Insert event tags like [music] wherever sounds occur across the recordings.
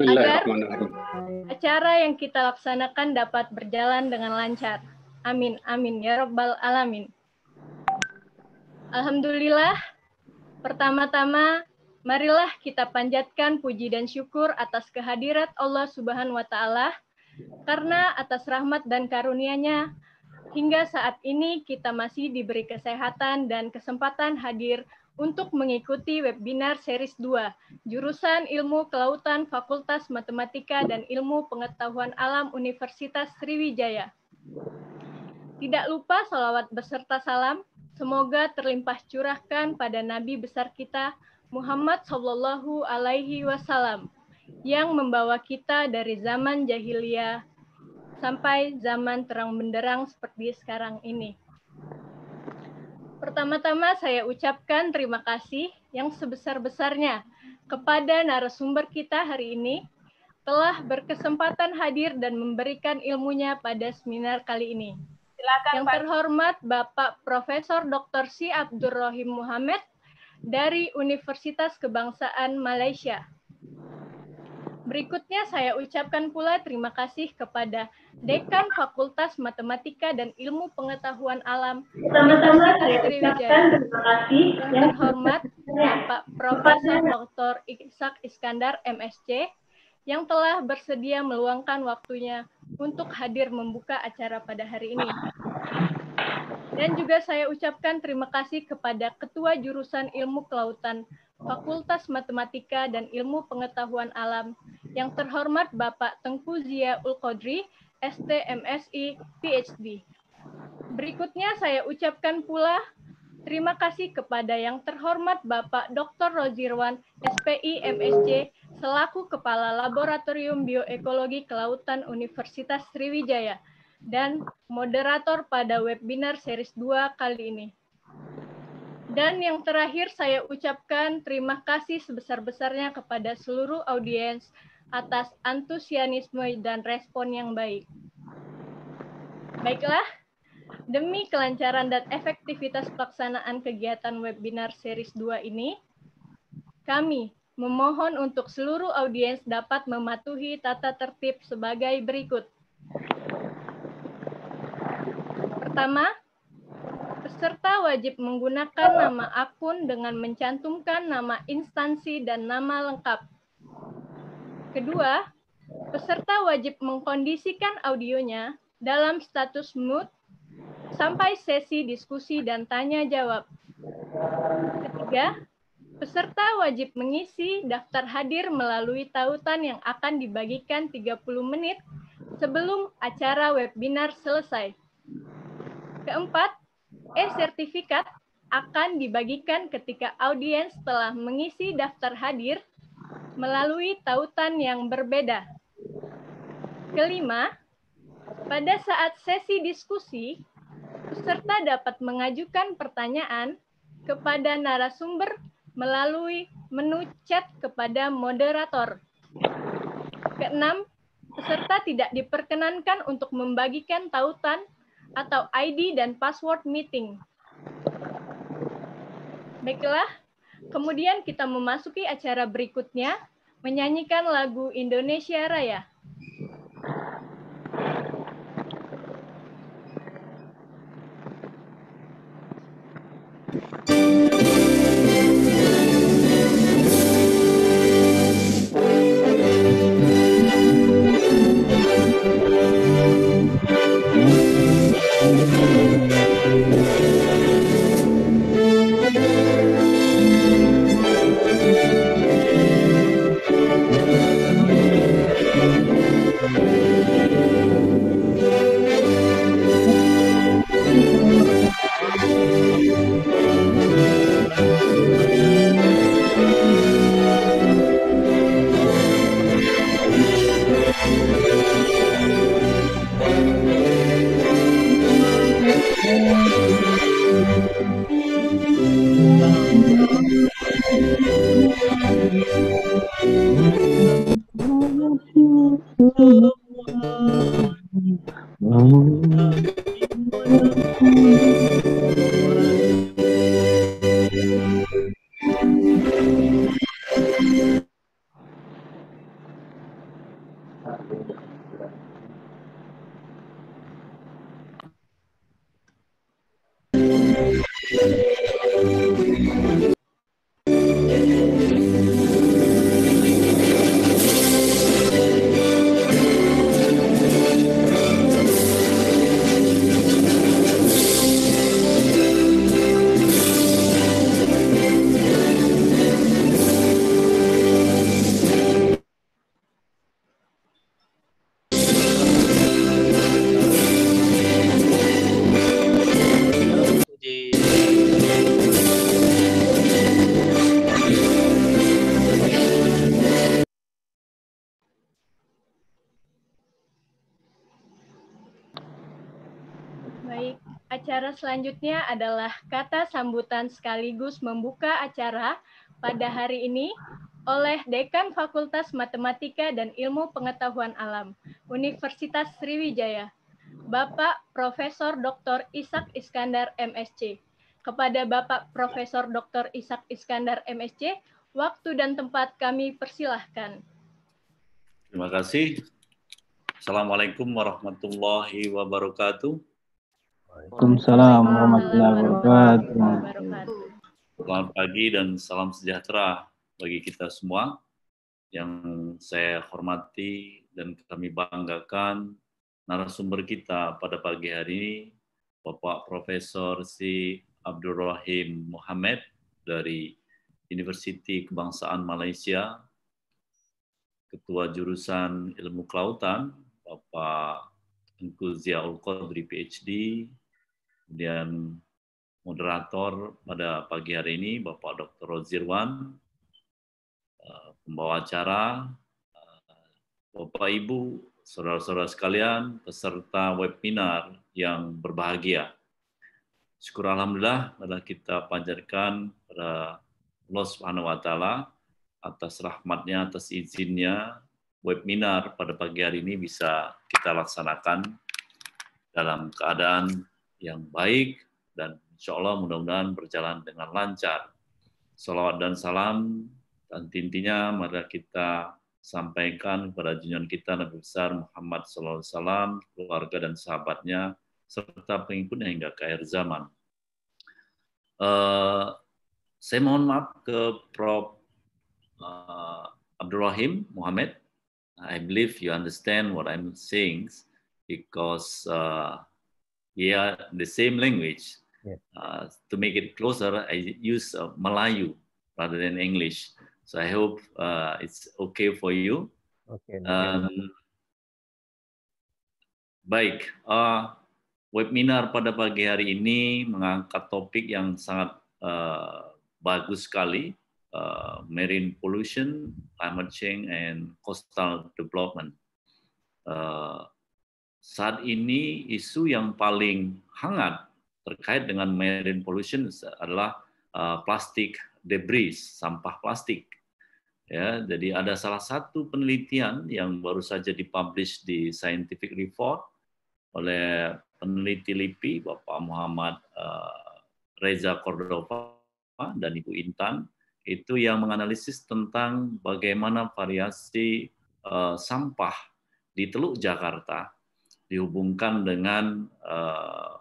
Agar acara yang kita laksanakan dapat berjalan dengan lancar. Amin, amin ya Rabbal 'Alamin. Alhamdulillah, pertama-tama marilah kita panjatkan puji dan syukur atas kehadirat Allah Subhanahu wa Ta'ala, karena atas rahmat dan karunia-Nya hingga saat ini kita masih diberi kesehatan dan kesempatan hadir untuk mengikuti webinar series 2, jurusan Ilmu Kelautan Fakultas Matematika dan Ilmu Pengetahuan Alam Universitas Sriwijaya. Tidak lupa salawat beserta salam, semoga terlimpah curahkan pada Nabi besar kita Muhammad Sallallahu Alaihi Wasallam yang membawa kita dari zaman jahiliyah sampai zaman terang benderang seperti sekarang ini. Pertama-tama saya ucapkan terima kasih yang sebesar-besarnya kepada narasumber kita hari ini telah berkesempatan hadir dan memberikan ilmunya pada seminar kali ini. Silakan, yang terhormat Bapak Profesor Dr. Si abdurrahim Muhammad dari Universitas Kebangsaan Malaysia. Berikutnya saya ucapkan pula terima kasih kepada Dekan Fakultas Matematika dan Ilmu Pengetahuan Alam Pertama-tama saya ucapkan terima kasih yang terhormat Bapak Profesor Dr. Ishak Iskandar MSC yang telah bersedia meluangkan waktunya untuk hadir membuka acara pada hari ini. Dan juga saya ucapkan terima kasih kepada Ketua Jurusan Ilmu Kelautan Fakultas Matematika dan Ilmu Pengetahuan Alam, yang terhormat Bapak Tengku Zia Ulkodri, ST, PhD. Berikutnya saya ucapkan pula terima kasih kepada yang terhormat Bapak Dr. Rozirwan, SPI, MSC, selaku Kepala Laboratorium Bioekologi Kelautan Universitas Sriwijaya dan moderator pada webinar series 2 kali ini. Dan yang terakhir saya ucapkan terima kasih sebesar-besarnya kepada seluruh audiens atas antusiasme dan respon yang baik. Baiklah, demi kelancaran dan efektivitas pelaksanaan kegiatan webinar series 2 ini, kami memohon untuk seluruh audiens dapat mematuhi tata tertib sebagai berikut. Pertama, Peserta wajib menggunakan nama akun dengan mencantumkan nama instansi dan nama lengkap. Kedua, peserta wajib mengkondisikan audionya dalam status mute sampai sesi diskusi dan tanya jawab. Ketiga, peserta wajib mengisi daftar hadir melalui tautan yang akan dibagikan 30 menit sebelum acara webinar selesai. Keempat, E-sertifikat akan dibagikan ketika audiens telah mengisi daftar hadir melalui tautan yang berbeda. Kelima, pada saat sesi diskusi, peserta dapat mengajukan pertanyaan kepada narasumber melalui menu chat kepada moderator. Keenam, peserta tidak diperkenankan untuk membagikan tautan atau ID dan password meeting. Baiklah, kemudian kita memasuki acara berikutnya, menyanyikan lagu Indonesia Raya. selanjutnya adalah kata sambutan sekaligus membuka acara pada hari ini oleh Dekan Fakultas Matematika dan Ilmu Pengetahuan Alam Universitas Sriwijaya, Bapak Profesor Dr. Ishak Iskandar MSC. Kepada Bapak Profesor Dr. Ishak Iskandar MSC, waktu dan tempat kami persilahkan. Terima kasih. Assalamualaikum warahmatullahi wabarakatuh. Waalaikumsalam warahmatullahi wabarakatuh. Selamat pagi dan salam sejahtera bagi kita semua yang saya hormati dan kami banggakan narasumber kita pada pagi hari ini Bapak Profesor Si Abdul Rahim Muhammad dari Universiti Kebangsaan Malaysia, Ketua Jurusan Ilmu Kelautan, Bapak Engku Ziaul Qadri PhD, kemudian moderator pada pagi hari ini Bapak Dr. Rozirwan, eh, pembawa acara, eh, Bapak Ibu, saudara-saudara sekalian, peserta webinar yang berbahagia. Syukur Alhamdulillah pada kita panjatkan pada Allah Subhanahu wa Ta'ala atas rahmatnya, atas izinnya, webinar pada pagi hari ini bisa kita laksanakan dalam keadaan yang baik dan insya Allah mudah-mudahan berjalan dengan lancar. Salawat dan salam dan intinya mari kita sampaikan kepada junjungan kita Nabi besar Muhammad Sallallahu Alaihi Wasallam keluarga dan sahabatnya, serta pengikutnya hingga ke akhir zaman. Uh, saya mohon maaf ke Prof. Uh, Abdul Rahim Muhammad. I believe you understand what I'm saying because eh, yeah, the same language. Yeah. Uh, to make it closer, I use uh, Malayu rather than English. So I hope uh, it's okay for you. Okay. Um, baik, uh, webinar pada pagi hari ini mengangkat topik yang sangat uh, bagus sekali, uh, marine pollution, climate change, and coastal development. Uh, saat ini isu yang paling hangat terkait dengan marine pollution adalah uh, plastik debris, sampah plastik. Ya, jadi ada salah satu penelitian yang baru saja dipublish di Scientific Report oleh peneliti LIPI Bapak Muhammad uh, Reza Cordova dan Ibu Intan itu yang menganalisis tentang bagaimana variasi uh, sampah di Teluk Jakarta dihubungkan dengan uh,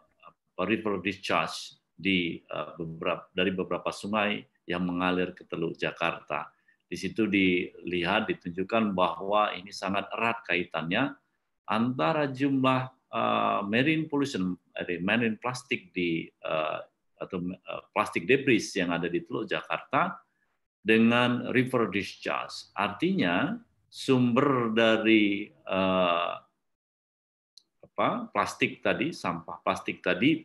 river discharge di uh, eh, beberapa dari beberapa sungai yang mengalir ke Teluk Jakarta. Di situ dilihat ditunjukkan bahwa ini sangat erat kaitannya antara jumlah uh, marine pollution, dari marine plastik di uh, atau uh, plastik debris yang ada di Teluk Jakarta dengan river discharge. Artinya sumber dari uh, apa plastik tadi, sampah plastik tadi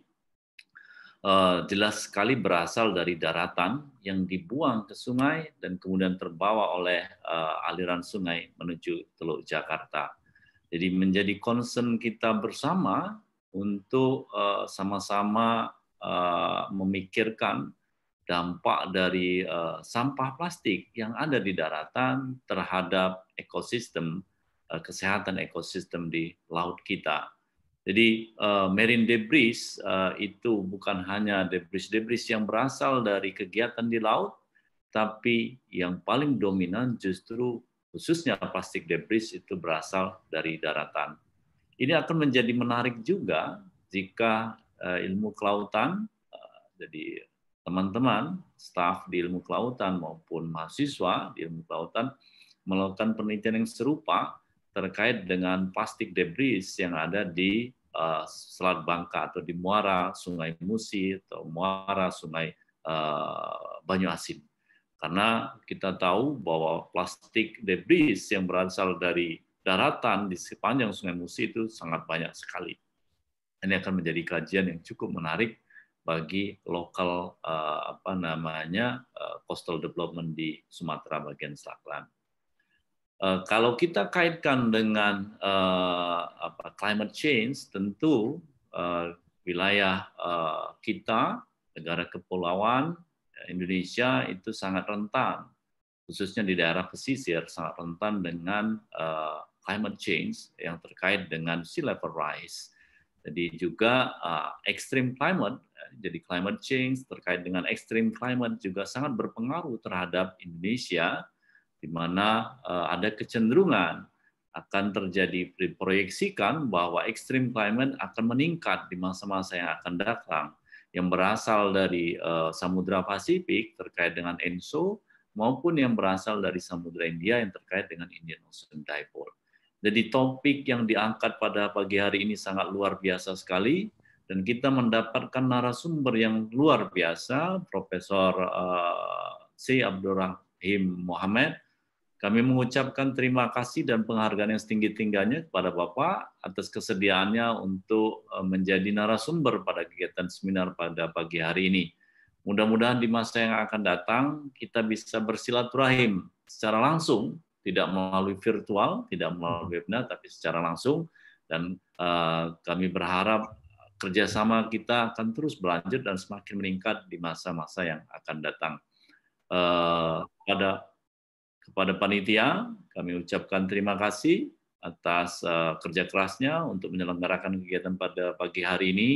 uh, jelas sekali berasal dari daratan yang dibuang ke sungai dan kemudian terbawa oleh uh, aliran sungai menuju Teluk Jakarta. Jadi menjadi concern kita bersama untuk uh, sama-sama uh, memikirkan dampak dari uh, sampah plastik yang ada di daratan terhadap ekosistem uh, kesehatan ekosistem di laut kita. Jadi uh, marine debris uh, itu bukan hanya debris-debris yang berasal dari kegiatan di laut, tapi yang paling dominan justru khususnya plastik debris itu berasal dari daratan. Ini akan menjadi menarik juga jika uh, ilmu kelautan, uh, jadi teman-teman, staf di ilmu kelautan maupun mahasiswa di ilmu kelautan melakukan penelitian yang serupa terkait dengan plastik debris yang ada di Eh, selat Bangka atau di Muara Sungai Musi atau Muara Sungai Banyuasin, eh, Banyu Asin. Karena kita tahu bahwa plastik debris yang berasal dari daratan di sepanjang Sungai Musi itu sangat banyak sekali. Ini akan menjadi kajian yang cukup menarik bagi lokal eh, apa namanya coastal development di Sumatera bagian selatan. Eh, kalau kita kaitkan dengan uh, apa, climate change, tentu uh, wilayah uh, kita, negara kepulauan ya, Indonesia itu sangat rentan, khususnya di daerah pesisir sangat rentan dengan uh, climate change yang terkait dengan sea level rise. Jadi juga uh, extreme climate, ya, jadi climate change terkait dengan extreme climate juga sangat berpengaruh terhadap Indonesia di mana eh, ada kecenderungan akan terjadi diproyeksikan bahwa ekstrim climate akan meningkat di masa-masa yang akan datang yang berasal dari eh, Samudra Pasifik terkait dengan ENSO maupun yang berasal dari Samudra India yang terkait dengan Indian Ocean Dipole. Jadi topik yang diangkat pada pagi hari ini sangat luar biasa sekali dan kita mendapatkan narasumber yang luar biasa Profesor eh, C Abdurrahim Muhammad kami mengucapkan terima kasih dan penghargaan yang setinggi-tingginya kepada Bapak atas kesediaannya untuk eh, menjadi narasumber pada kegiatan seminar pada pagi hari ini. Mudah-mudahan di masa yang akan datang kita bisa bersilaturahim secara langsung, tidak melalui virtual, tidak melalui webinar, tapi secara langsung. Dan uh, kami berharap kerjasama kita akan terus berlanjut dan semakin meningkat di masa-masa yang akan datang. Uh, pada kepada panitia, kami ucapkan terima kasih atas eh, kerja kerasnya untuk menyelenggarakan kegiatan pada pagi hari ini.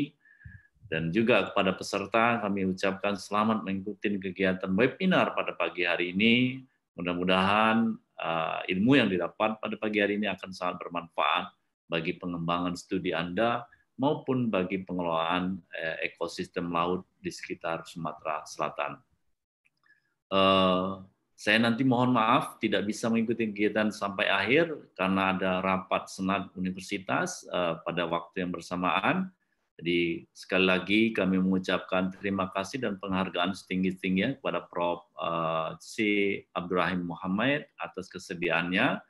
Dan juga kepada peserta, kami ucapkan selamat mengikuti kegiatan webinar pada pagi hari ini. Mudah-mudahan eh, ilmu yang didapat pada pagi hari ini akan sangat bermanfaat bagi pengembangan studi Anda maupun bagi pengelolaan eh, ekosistem laut di sekitar Sumatera Selatan. Saya nanti mohon maaf tidak bisa mengikuti kegiatan sampai akhir karena ada rapat senat universitas uh, pada waktu yang bersamaan. Jadi sekali lagi kami mengucapkan terima kasih dan penghargaan setinggi-tingginya kepada Prof. Eh, C. Abdurrahim Muhammad atas kesediaannya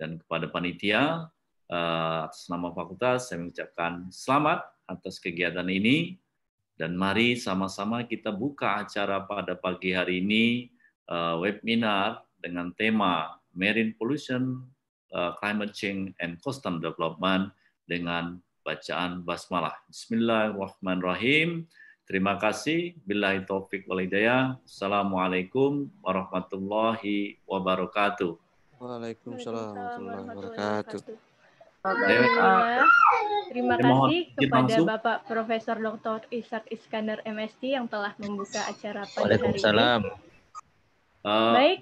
dan kepada panitia eh, atas nama fakultas saya mengucapkan selamat atas kegiatan ini dan mari sama-sama kita buka acara pada pagi hari ini uh, webinar dengan tema Marine Pollution, uh, Climate Change, and Coastal Development dengan bacaan basmalah. Bismillahirrahmanirrahim. Terima kasih. Billahi taufik wal hidayah. Assalamualaikum warahmatullahi wabarakatuh. Waalaikumsalam warahmatullahi wabarakatuh. terima kasih kepada Bapak Profesor Dr. Ishak Iskandar MSc yang telah membuka acara pada hari ini. Waalaikumsalam. Eh, Baik.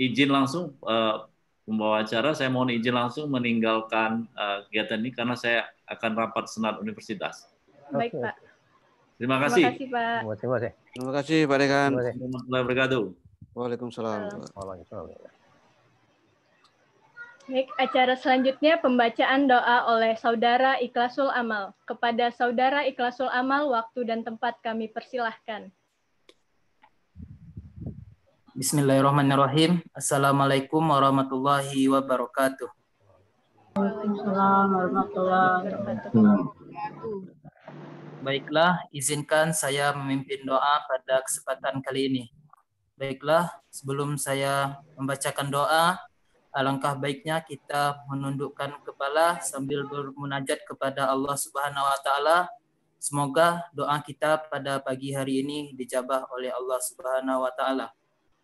Izin langsung uh, pembawa acara, saya mohon izin langsung meninggalkan uh, kegiatan ini karena saya akan rapat senat universitas. Baik Pak. Terima kasih. Terima kasih Pak. Terima kasih. Terima kasih Pak Dekan. Terima kasih. Waalaikumsalam. Baik, acara selanjutnya pembacaan doa oleh Saudara Ikhlasul Amal. Kepada Saudara Ikhlasul Amal, waktu dan tempat kami persilahkan. Bismillahirrahmanirrahim. Assalamualaikum warahmatullahi wabarakatuh. Waalaikumsalam warahmatullahi wabarakatuh. Baiklah, izinkan saya memimpin doa pada kesempatan kali ini. Baiklah, sebelum saya membacakan doa, alangkah baiknya kita menundukkan kepala sambil bermunajat kepada Allah Subhanahu wa taala. Semoga doa kita pada pagi hari ini dijabah oleh Allah Subhanahu wa taala.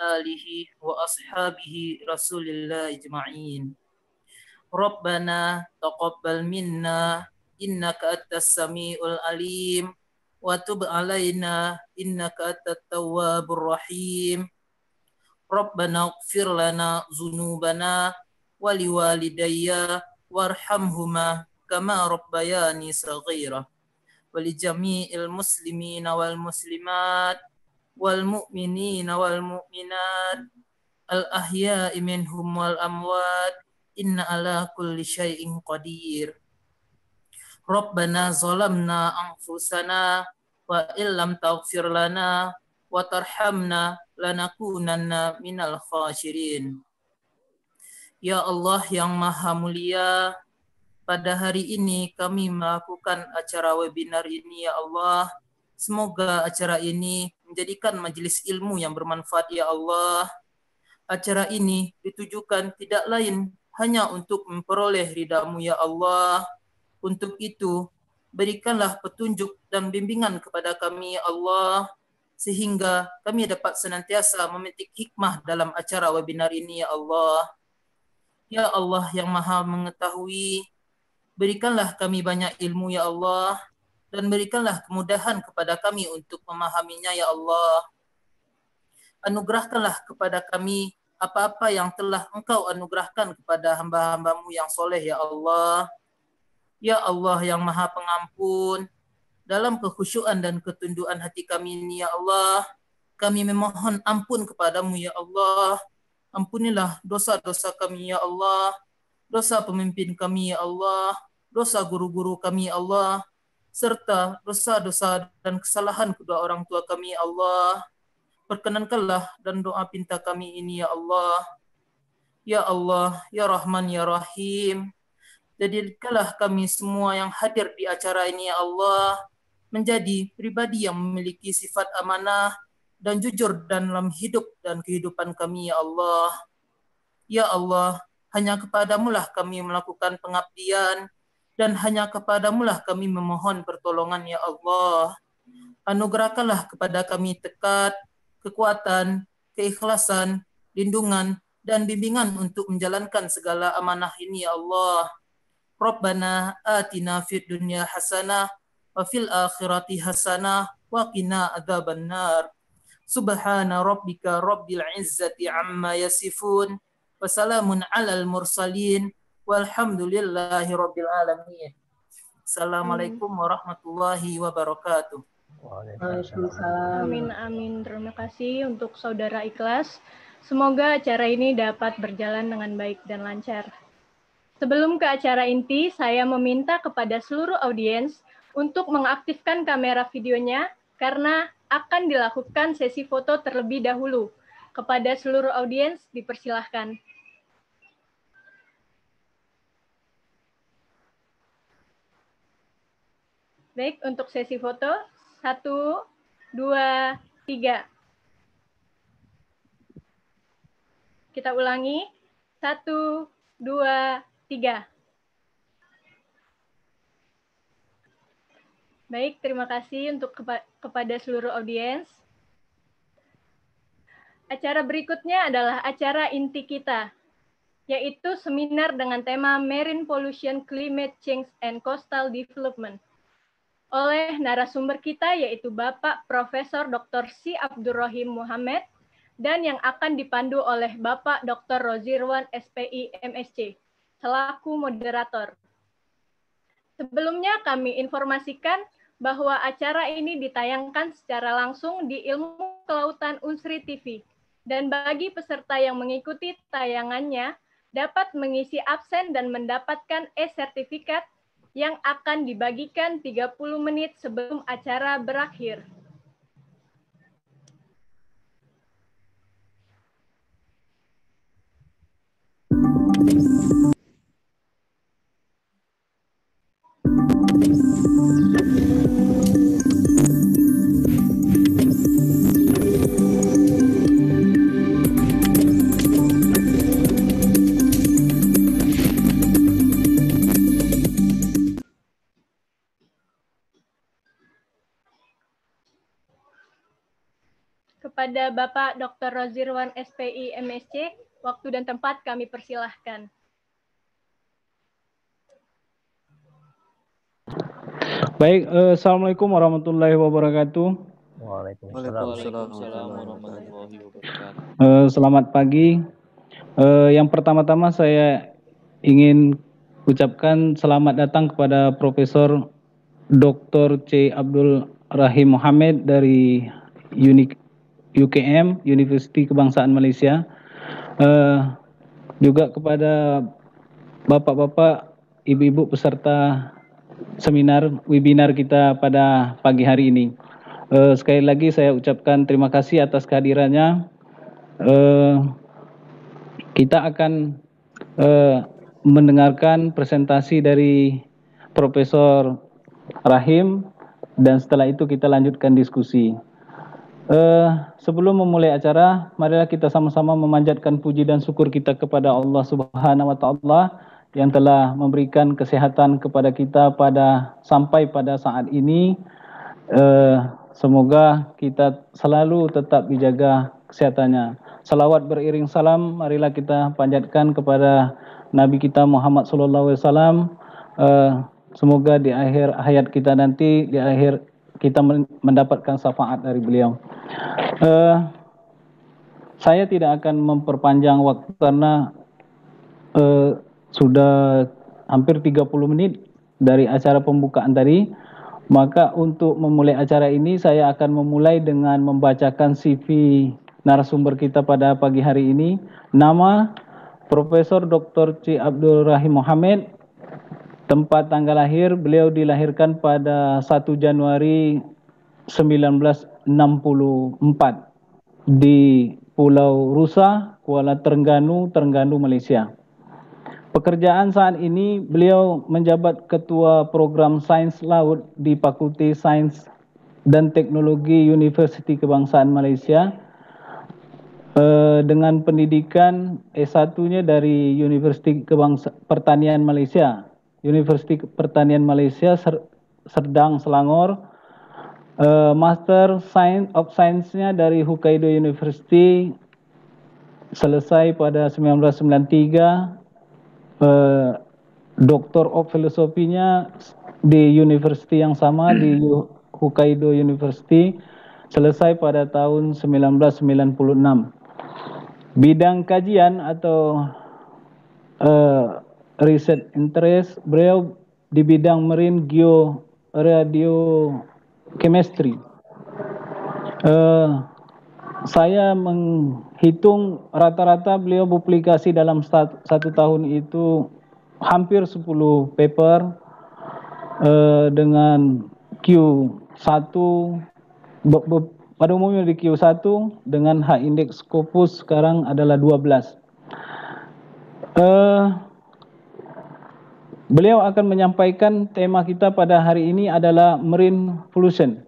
alihi wa ashabihi rasulillah ijma'in. Rabbana taqabbal minna innaka atas sami'ul alim. Wa tub alaina innaka atas tawabur rahim. Rabbana ugfir lana zunubana waliwalidayya warhamhuma kama rabbayani saghira. Walijami'il muslimina wal muslimat wal mu'minin wal mu'minat al ahya minhum wal amwat inna ala kulli syai'in qadir Rabbana zalamna anfusana wa illam taghfir lana wa tarhamna lanakunanna minal khasirin Ya Allah yang maha mulia pada hari ini kami melakukan acara webinar ini ya Allah semoga acara ini menjadikan majlis ilmu yang bermanfaat ya Allah. Acara ini ditujukan tidak lain hanya untuk memperoleh ridamu ya Allah. Untuk itu, berikanlah petunjuk dan bimbingan kepada kami ya Allah sehingga kami dapat senantiasa memetik hikmah dalam acara webinar ini ya Allah. Ya Allah yang Maha mengetahui, berikanlah kami banyak ilmu ya Allah dan berikanlah kemudahan kepada kami untuk memahaminya ya Allah. Anugerahkanlah kepada kami apa-apa yang telah engkau anugerahkan kepada hamba-hambamu yang soleh, Ya Allah. Ya Allah yang maha pengampun, dalam kekhusyuan dan ketunduan hati kami ini, Ya Allah, kami memohon ampun kepadamu, Ya Allah. Ampunilah dosa-dosa kami, Ya Allah. Dosa pemimpin kami, Ya Allah. Dosa guru-guru kami, Ya Allah serta dosa-dosa dan kesalahan kedua orang tua kami, ya Allah. Perkenankanlah dan doa pinta kami ini, Ya Allah. Ya Allah, Ya Rahman, Ya Rahim. Jadikanlah kami semua yang hadir di acara ini, Ya Allah, menjadi pribadi yang memiliki sifat amanah dan jujur dalam hidup dan kehidupan kami, Ya Allah. Ya Allah, hanya kepadamulah kami melakukan pengabdian, dan hanya kepadamu lah kami memohon pertolongan ya Allah. Anugerahkanlah kepada kami tekad, kekuatan, keikhlasan, lindungan dan bimbingan untuk menjalankan segala amanah ini ya Allah. Rabbana atina fid dunya hasanah wa fil akhirati hasanah wa qina adzaban nar. Subhana rabbika rabbil izzati amma yasifun wa salamun alal mursalin. Al Walhamdulillahi Rabbil Alamin. Assalamualaikum hmm. warahmatullahi wabarakatuh. Waalaikumsalam. Amin, amin. Terima kasih untuk Saudara Ikhlas. Semoga acara ini dapat berjalan dengan baik dan lancar. Sebelum ke acara inti, saya meminta kepada seluruh audiens untuk mengaktifkan kamera videonya karena akan dilakukan sesi foto terlebih dahulu. Kepada seluruh audiens, dipersilahkan. Baik, untuk sesi foto. Satu, dua, tiga. Kita ulangi. Satu, dua, tiga. Baik, terima kasih untuk kepa kepada seluruh audiens. Acara berikutnya adalah acara inti kita, yaitu seminar dengan tema Marine Pollution, Climate Change, and Coastal Development oleh narasumber kita yaitu Bapak Profesor Dr. Si Abdurrahim Muhammad dan yang akan dipandu oleh Bapak Dr. Rozirwan SPI MSC selaku moderator. Sebelumnya kami informasikan bahwa acara ini ditayangkan secara langsung di Ilmu Kelautan Unsri TV dan bagi peserta yang mengikuti tayangannya dapat mengisi absen dan mendapatkan e-sertifikat yang akan dibagikan 30 menit sebelum acara berakhir. Thank you. kepada Bapak Dr. Rozirwan SPI MSC, waktu dan tempat kami persilahkan. Baik, eh, Assalamualaikum warahmatullahi wabarakatuh. Waalaikumsalam warahmatullahi wabarakatuh. Eh, selamat pagi. Eh, yang pertama-tama saya ingin ucapkan selamat datang kepada Profesor Dr. C. Abdul Rahim Muhammad dari Unik UKM University Kebangsaan Malaysia uh, juga kepada bapak-bapak ibu-ibu peserta seminar webinar kita pada pagi hari ini uh, sekali lagi saya ucapkan terima kasih atas kehadirannya uh, kita akan uh, mendengarkan presentasi dari Profesor Rahim dan setelah itu kita lanjutkan diskusi. Uh, sebelum memulai acara, marilah kita sama-sama memanjatkan puji dan syukur kita kepada Allah Subhanahu wa taala yang telah memberikan kesehatan kepada kita pada sampai pada saat ini. Uh, semoga kita selalu tetap dijaga kesehatannya. Salawat beriring salam marilah kita panjatkan kepada Nabi kita Muhammad sallallahu alaihi wasallam. Eh, semoga di akhir hayat kita nanti di akhir kita mendapatkan syafaat dari beliau. Uh, saya tidak akan memperpanjang waktu karena uh, sudah hampir 30 menit dari acara pembukaan tadi. Maka untuk memulai acara ini saya akan memulai dengan membacakan CV narasumber kita pada pagi hari ini. Nama Profesor Dr. C. Abdul Rahim Mohamed, Tempat tanggal lahir beliau dilahirkan pada 1 Januari 1964 di Pulau Rusa, Kuala Terengganu, Terengganu, Malaysia. Pekerjaan saat ini beliau menjabat Ketua Program Sains Laut di Fakulti Sains dan Teknologi Universiti Kebangsaan Malaysia eh, dengan pendidikan S1-nya dari Universiti Kebangsa- Pertanian Malaysia University Pertanian Malaysia Serdang Selangor. Uh, Master Science of Science-nya dari Hokkaido University selesai pada 1993. Uh, eh, Doktor of Filosofinya di university yang sama di Hokkaido University selesai pada tahun 1996. Bidang kajian atau uh, riset interest beliau di bidang marine geo radio chemistry. Uh, eh, saya menghitung rata-rata beliau publikasi dalam satu tahun itu hampir 10 paper uh, dengan Q1 be, be, pada umumnya di Q1 dengan H indeks Scopus sekarang adalah 12. Uh, Beliau akan menyampaikan tema kita pada hari ini adalah Marine Pollution,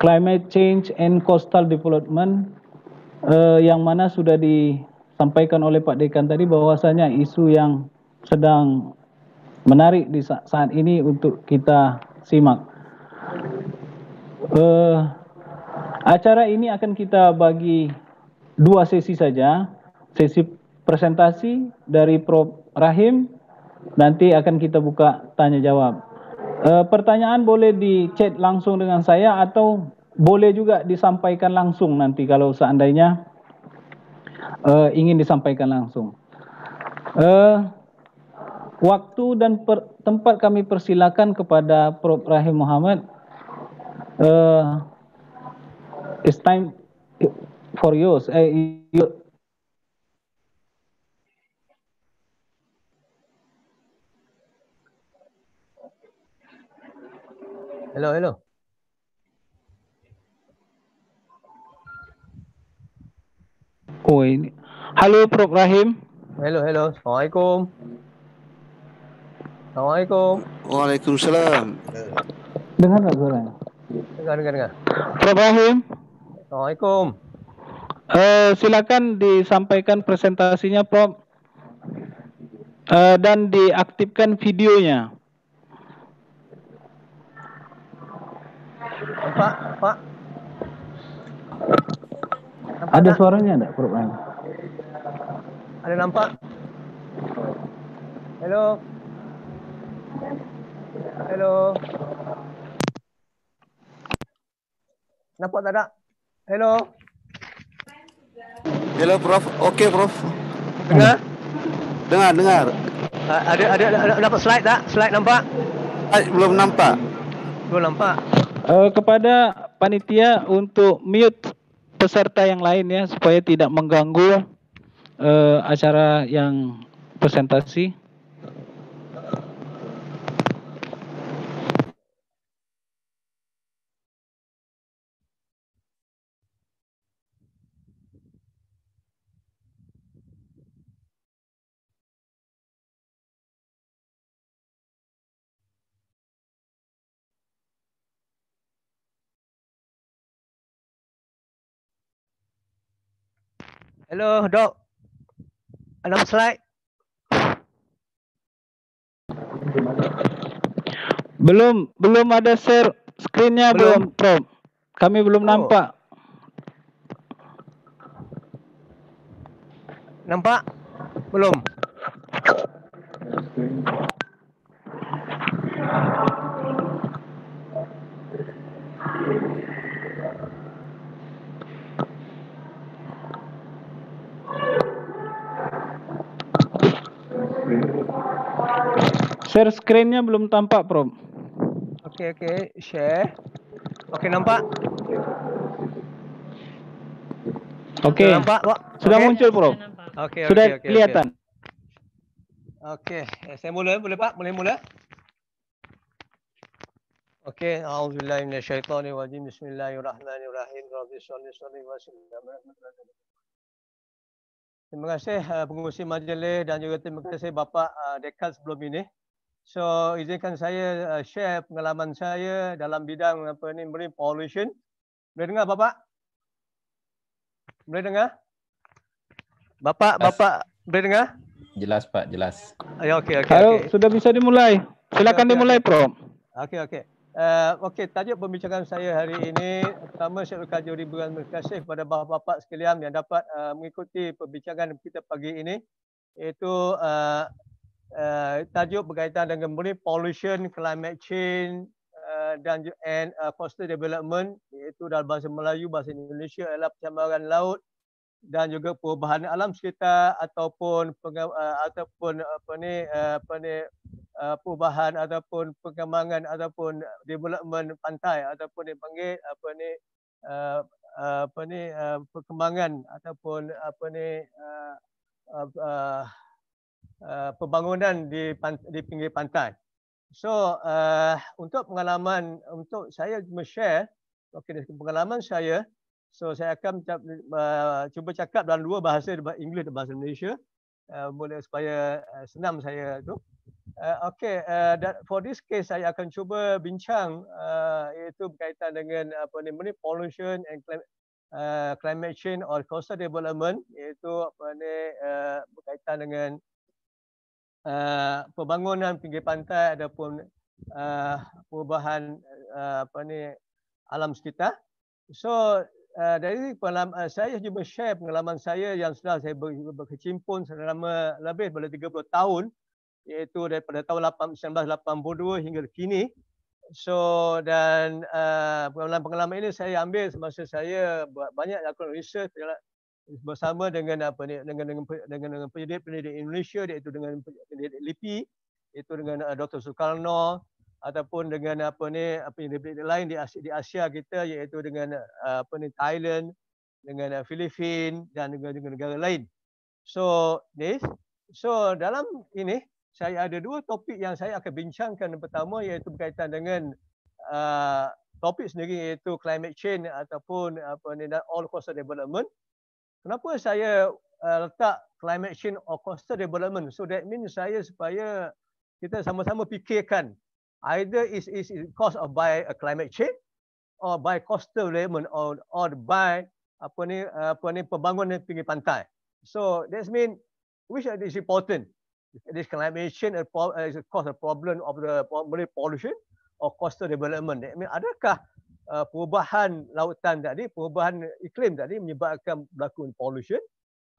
Climate Change and Coastal Development eh, yang mana sudah disampaikan oleh Pak Dekan tadi bahwasanya isu yang sedang menarik di saat ini untuk kita simak. Eh, acara ini akan kita bagi dua sesi saja, sesi presentasi dari Prof. Rahim nanti akan kita buka tanya jawab. E, eh, pertanyaan boleh di chat langsung dengan saya atau boleh juga disampaikan langsung nanti kalau seandainya e, ingin disampaikan langsung. E, waktu dan per, tempat kami persilakan kepada Prof. Rahim Muhammad. E, it's time for yours. Eh, you. Hello, hello. Oh, ini. Halo, Prof. Rahim. Hello, hello. Assalamualaikum. Assalamualaikum. Waalaikumsalam. Dengar tak suara? Dengar, dengar, dengar. Prof. Rahim. Assalamualaikum. Uh, silakan disampaikan presentasinya, Prof. Uh, dan diaktifkan videonya. Nampak? Nampak? nampak ada suaranya tak Prof? Ada nampak? Hello? Hello? Nampak tak tak? Hello? Hello Prof. Okey Prof. Dengar? Dengar, dengar. Ada, ada, ada, ada, dapat slide tak? Slide nampak? Belum nampak. Belum nampak uh, kepada panitia untuk mute peserta yang lain ya supaya tidak mengganggu uh, acara yang presentasi. Halo, Dok. ada slide. Belum, belum ada share screennya belum, belum Kami belum oh. nampak. Nampak? Belum. Share screen-nya belum tampak, Bro. Oke, okay, oke, okay. share. Oke, okay, nampak? Oke. Okay. Nampak, Pak. Sudah okay. muncul, Bro. Oke, okay, oke, Sudah okay, kelihatan. Oke, okay. Eh, okay. saya mula, boleh Pak? Mulai mula. Oke, okay. auzubillahi minasyaitonir rajim. Bismillahirrahmanirrahim. Rabbi shalli shalli wa sallim Terima kasih uh, eh, pengurusi majlis dan juga terima kasih Bapak uh, Dekan sebelum ini. Uh, So izinkan saya uh, share pengalaman saya dalam bidang apa ni marine pollution. Boleh dengar bapak? Boleh dengar? Bapak, jelas. bapak boleh dengar? Jelas pak, jelas. Ya okey okey. Okay. sudah bisa dimulai. Silakan okay, okay. dimulai prom. Okey okey. Uh, okey, tajuk pembicaraan saya hari ini pertama saya berkaju ribuan terima kasih kepada bapak-bapak sekalian yang dapat uh, mengikuti perbincangan kita pagi ini itu. uh, uh, tajuk berkaitan dengan ini, pollution, climate change uh, dan and uh, coastal development iaitu dalam bahasa Melayu, bahasa Indonesia adalah pencemaran laut dan juga perubahan alam sekitar ataupun peng, uh, ataupun apa ni uh, apa ni uh, perubahan ataupun pengembangan ataupun development pantai ataupun dipanggil apa ni uh, apa ni uh, perkembangan ataupun apa ni uh, uh, uh, Uh, pembangunan di di pinggir pantai. So uh, untuk pengalaman untuk saya share okay, dari pengalaman saya so saya akan uh, cuba cakap dalam dua bahasa Inggeris dan bahasa Malaysia uh, boleh supaya uh, senam saya tu. Uh, okay, uh, that, for this case saya akan cuba bincang uh, iaitu berkaitan dengan apa ni, ni pollution and climate Uh, climate change or coastal development iaitu apa ni uh, berkaitan dengan uh, pembangunan pinggir pantai ataupun uh, perubahan uh, apa ni alam sekitar. So uh, dari pengalaman uh, saya cuba share pengalaman saya yang sudah saya ber, berkecimpun selama lebih daripada 30 tahun iaitu daripada tahun 1982 hingga kini. So dan uh, pengalaman-pengalaman ini saya ambil semasa saya buat banyak lakukan research bersama dengan apa ni dengan dengan dengan, dengan pendidik-pendidik Indonesia iaitu dengan penyelidik LIPI iaitu dengan uh, eh, Dr. Sukarno ataupun dengan apa ni apa yang lebih lain di Asia, di Asia kita iaitu dengan uh, apa ni Thailand dengan uh, eh, Filipin dan dengan, dengan negara lain. So this so dalam ini saya ada dua topik yang saya akan bincangkan yang pertama iaitu berkaitan dengan uh, topik sendiri iaitu climate change ataupun apa ni all cost development kenapa saya uh, letak climate change or coastal development so that means saya supaya kita sama-sama fikirkan either is is cause of by a climate change or by coastal development or or by apa ni uh, apa ni pembangunan pinggir pantai so that mean which is important this climate change uh, is a cause a problem of the pollution or coastal development that mean adakah Uh, perubahan lautan tadi, perubahan iklim tadi menyebabkan berlaku pollution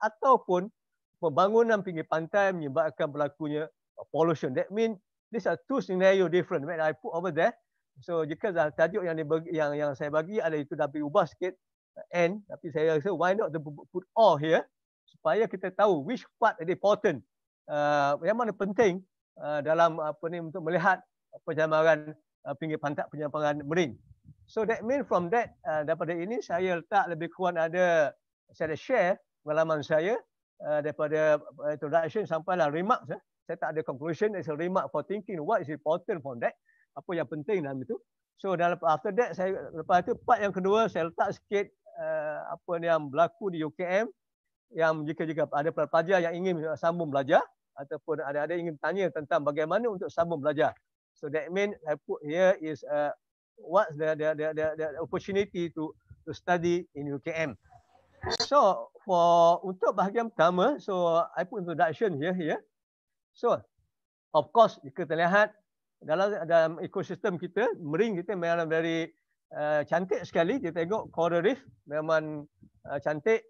ataupun pembangunan pinggir pantai menyebabkan berlakunya pollution. That mean these are two scenario different when I put over there. So jika tajuk yang dibagi, yang yang saya bagi ada itu dah berubah sikit and uh, tapi saya rasa why not the put all here supaya kita tahu which part is important. Uh, yang mana penting uh, dalam apa ni untuk melihat penyamaran uh, pinggir pantai penyamaran marine. So that mean from that uh, daripada ini saya letak lebih kurang ada saya dah share pengalaman saya uh, daripada uh, introduction sampailah remarks eh. saya tak ada conclusion it's a remark for thinking what is important from that apa yang penting dalam itu. So dalam after that saya lepas itu part yang kedua saya letak sikit uh, apa yang berlaku di UKM yang jika jika ada pelajar yang ingin sambung belajar ataupun ada ada ingin tanya tentang bagaimana untuk sambung belajar. So that mean I put here is a what's the the the the, the opportunity to to study in UKM. So for untuk bahagian pertama, so I put introduction here here. Ya. So of course jika terlihat dalam dalam ekosistem kita mering kita memang very uh, cantik sekali kita tengok coral reef memang uh, cantik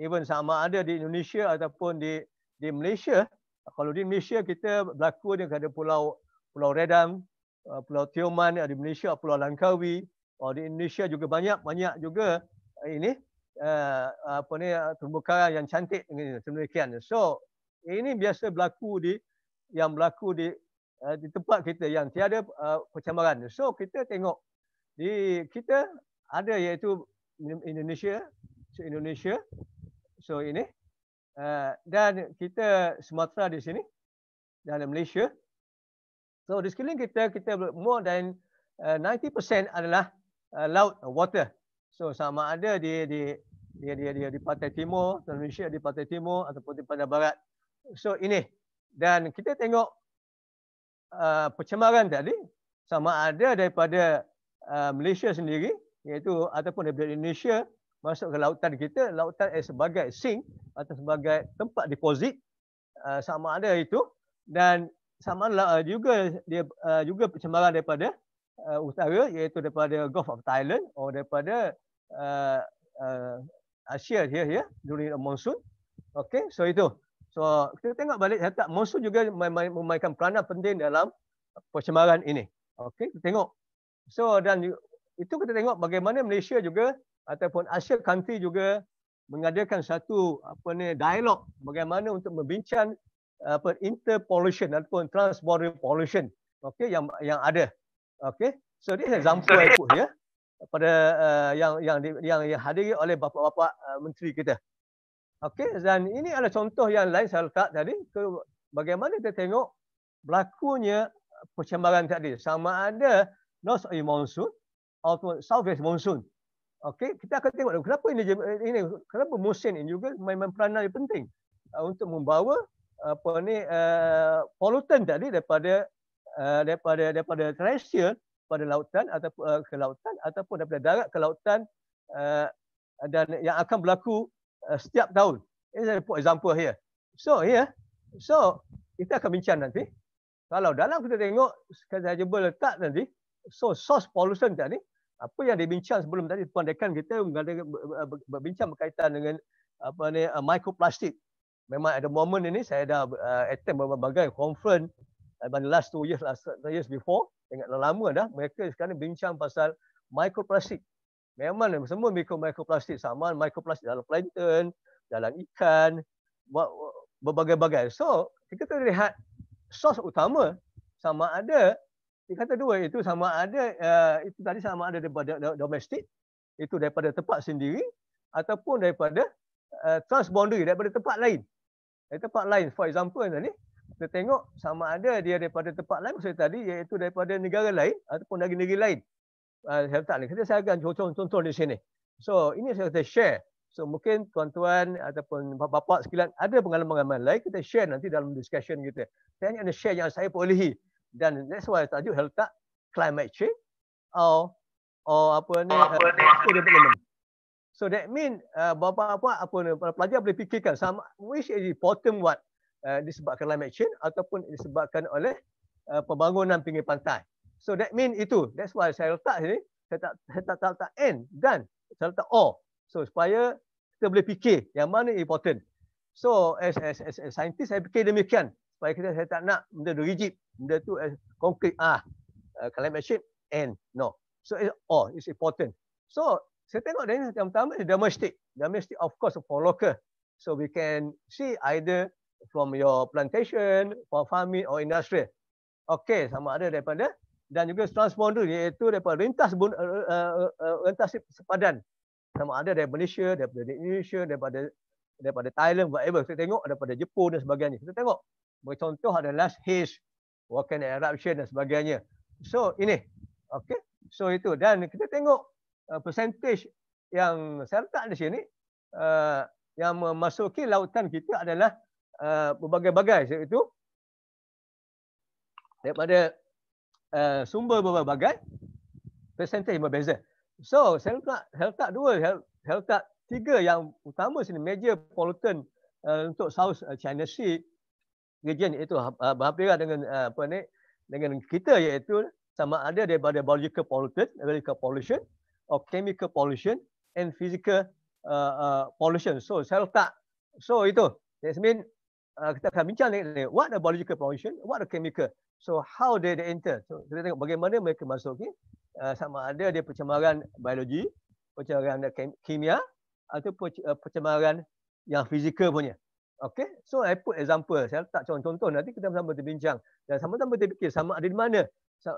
even sama ada di Indonesia ataupun di di Malaysia kalau di Malaysia kita berlaku dengan ada pulau pulau redam Uh, Pulau Tioman, ada di Malaysia, Pulau Langkawi, oh di Indonesia juga banyak banyak juga uh, ini uh, apa ni terumbu karang yang cantik ini demikian. So ini biasa berlaku di yang berlaku di di tempat kita yang tiada pencemaran. So kita tengok di kita ada iaitu Indonesia, so Indonesia. So ini dan kita Sumatera di sini dan Malaysia. So di reskilling kita kita more than uh, 90% adalah uh, laut uh, water. So sama ada di di di di, di, di pantai timur Indonesia di pantai timur ataupun di pantai barat. So ini dan kita tengok uh, pencemaran tadi sama ada daripada uh, Malaysia sendiri iaitu ataupun daripada Indonesia masuk ke lautan kita lautan sebagai sink atau sebagai tempat deposit uh, sama ada itu dan sama lah eh, juga dia eh, juga pencemaran daripada uh, eh, utara iaitu daripada Gulf of Thailand atau daripada uh, uh, Asia ya ya during the monsoon. Okey, so itu. So kita tengok balik saya tak monsoon juga memainkan peranan penting dalam pencemaran ini. Okey, kita tengok. So dan itu kita tengok bagaimana Malaysia juga ataupun Asia country juga mengadakan satu apa ni dialog bagaimana untuk membincang apa interpolation ataupun transborder pollution okey yang yang ada okey so this example aku ya pada uh, yang yang yang dihadiri oleh bapa-bapa uh, menteri kita okey dan ini adalah contoh yang lain saya letak tadi ke bagaimana kita tengok berlakunya pencemaran tadi sama ada north east monsoon atau south west monsoon okey kita akan tengok kenapa ini ini kenapa musim ini juga main peranan yang penting uh, untuk membawa apa ni uh, pollutant tadi daripada uh, daripada daripada terrestrial pada lautan ataupun uh, ke lautan ataupun daripada darat ke lautan uh, dan yang akan berlaku uh, setiap tahun. Ini saya put example here. So here, ya. so kita akan bincang nanti. Kalau dalam kita tengok kan saya cuba letak nanti, so source pollution tadi apa yang dibincang sebelum tadi tuan dekan kita berbincang berkaitan dengan apa ni uh, microplastic memang ada moment ini saya dah uh, attend berbagai conference uh, last two years last two years before dengan lama dah mereka sekarang bincang pasal mikroplastik. memang semua mikro microplastic sama mikroplastik dalam plankton dalam ikan berbagai-bagai so kita tu lihat source utama sama ada dia kata dua itu sama ada uh, itu tadi sama ada daripada domestik itu daripada tempat sendiri ataupun daripada uh, transboundary daripada tempat lain dari tempat lain. For example tadi, kita tengok sama ada dia daripada tempat lain seperti tadi iaitu daripada negara lain ataupun dari negeri lain. Uh, saya tak Saya akan contoh-contoh di sini. So ini saya kata share. So mungkin tuan-tuan ataupun bapak-bapak sekalian ada pengalaman-pengalaman lain kita share nanti dalam discussion kita. Saya hanya share yang saya perolehi. Dan that's why tajuk health tak climate change atau atau apa ni apa ni apa ni apa So that mean uh, bapa apa apa pelajar boleh fikirkan sama which is important what uh, disebabkan climate change ataupun disebabkan oleh uh, pembangunan pinggir pantai. So that mean itu that's why saya letak sini saya tak saya tak, tak letak N dan saya letak O. So supaya kita boleh fikir yang mana important. So as as as, as scientist saya fikir demikian supaya kita saya tak nak benda tu rigid benda tu as concrete ah uh, climate change N no. So it's O it's important. So saya tengok dari yang pertama dia domestic. Domestic of course for local. So we can see either from your plantation, for farming or industry. Okay, sama ada daripada dan juga transponder iaitu daripada rentas uh, uh, uh, rentas sepadan. Sama ada dari Malaysia, daripada Indonesia, daripada daripada Thailand, whatever. Kita tengok daripada Jepun dan sebagainya. Kita tengok. Bagi contoh ada last haze, walking eruption dan sebagainya. So ini. Okay. So itu. Dan kita tengok Uh, percentage yang serentak di sini uh, yang memasuki lautan kita adalah uh, berbagai-bagai iaitu daripada sumber berbagai-bagai percentage berbeza. So, saya letak, saya letak dua, saya letak tiga yang utama sini major pollutant untuk South China Sea region iaitu berhampiran dengan apa ni dengan kita iaitu sama ada daripada biological pollutant, biological pollution of chemical pollution and physical uh, uh, pollution. So saya tak. So itu. That mean uh, kita akan bincang ni. What the biological pollution? What the chemical? So how they, they enter? So kita tengok bagaimana mereka masuk. Okay? Uh, sama ada dia percemaran biologi, percemaran kimia atau percemaran uh, yang fizikal punya. Okay, so I put example. Saya letak contoh-contoh. Nanti kita sama-sama berbincang. Dan sama-sama berfikir sama ada di mana.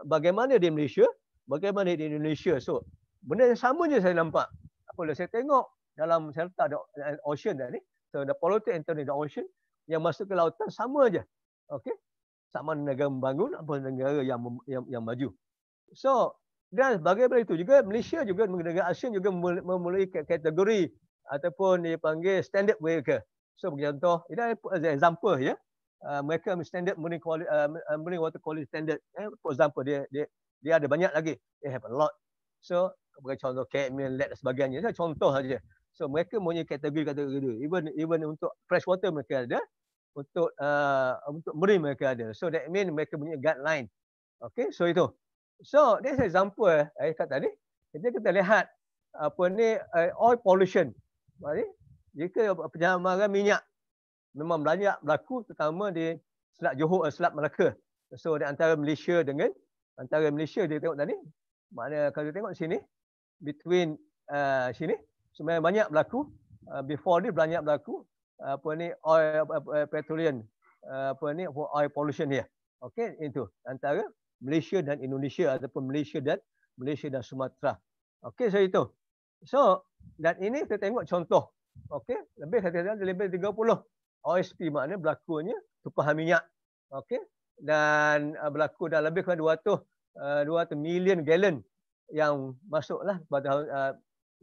Bagaimana di Malaysia? Bagaimana di Indonesia? So benda yang sama je saya nampak. Apabila saya tengok dalam serta the eh, ocean tadi, so the politics entering the ocean yang masuk ke lautan sama aja. Okey. Sama negara membangun apa negara yang yang, yang maju. So dan sebagai itu juga Malaysia juga negara asing juga memulai kategori ataupun dia panggil standard mereka. So contoh, ini adalah example ya. Uh, mereka standard marine, quality, uh, ah, marine ah, water quality standard. Eh, for example, dia, dia, dia ada banyak lagi. They have a lot. So, bagi contoh cadmium lead dan sebagainya itu contoh saja so mereka punya kategori kategori itu even even untuk fresh water mereka ada untuk uh, untuk marine mereka ada so that mean mereka punya guideline okey so itu so this example eh kat tadi kita kita lihat apa ni uh, oil pollution mari jika penyamaran minyak memang banyak berlaku terutama di Selat Johor dan eh, Selat Melaka. So di antara Malaysia dengan antara Malaysia dia tengok tadi. Mana kalau dia tengok sini between uh, sini sebenarnya banyak berlaku uh, before ni banyak berlaku uh, apa ni oil uh, petroleum uh, apa ni oil pollution here okey itu antara Malaysia dan Indonesia ataupun Malaysia dan Malaysia dan Sumatera okey so itu so dan ini kita tengok contoh okey lebih saya kata lebih 30 OSP maknanya berlakunya tumpahan minyak okey dan uh, berlaku dah lebih kurang 200 uh, 200 million gallon yang masuklah pada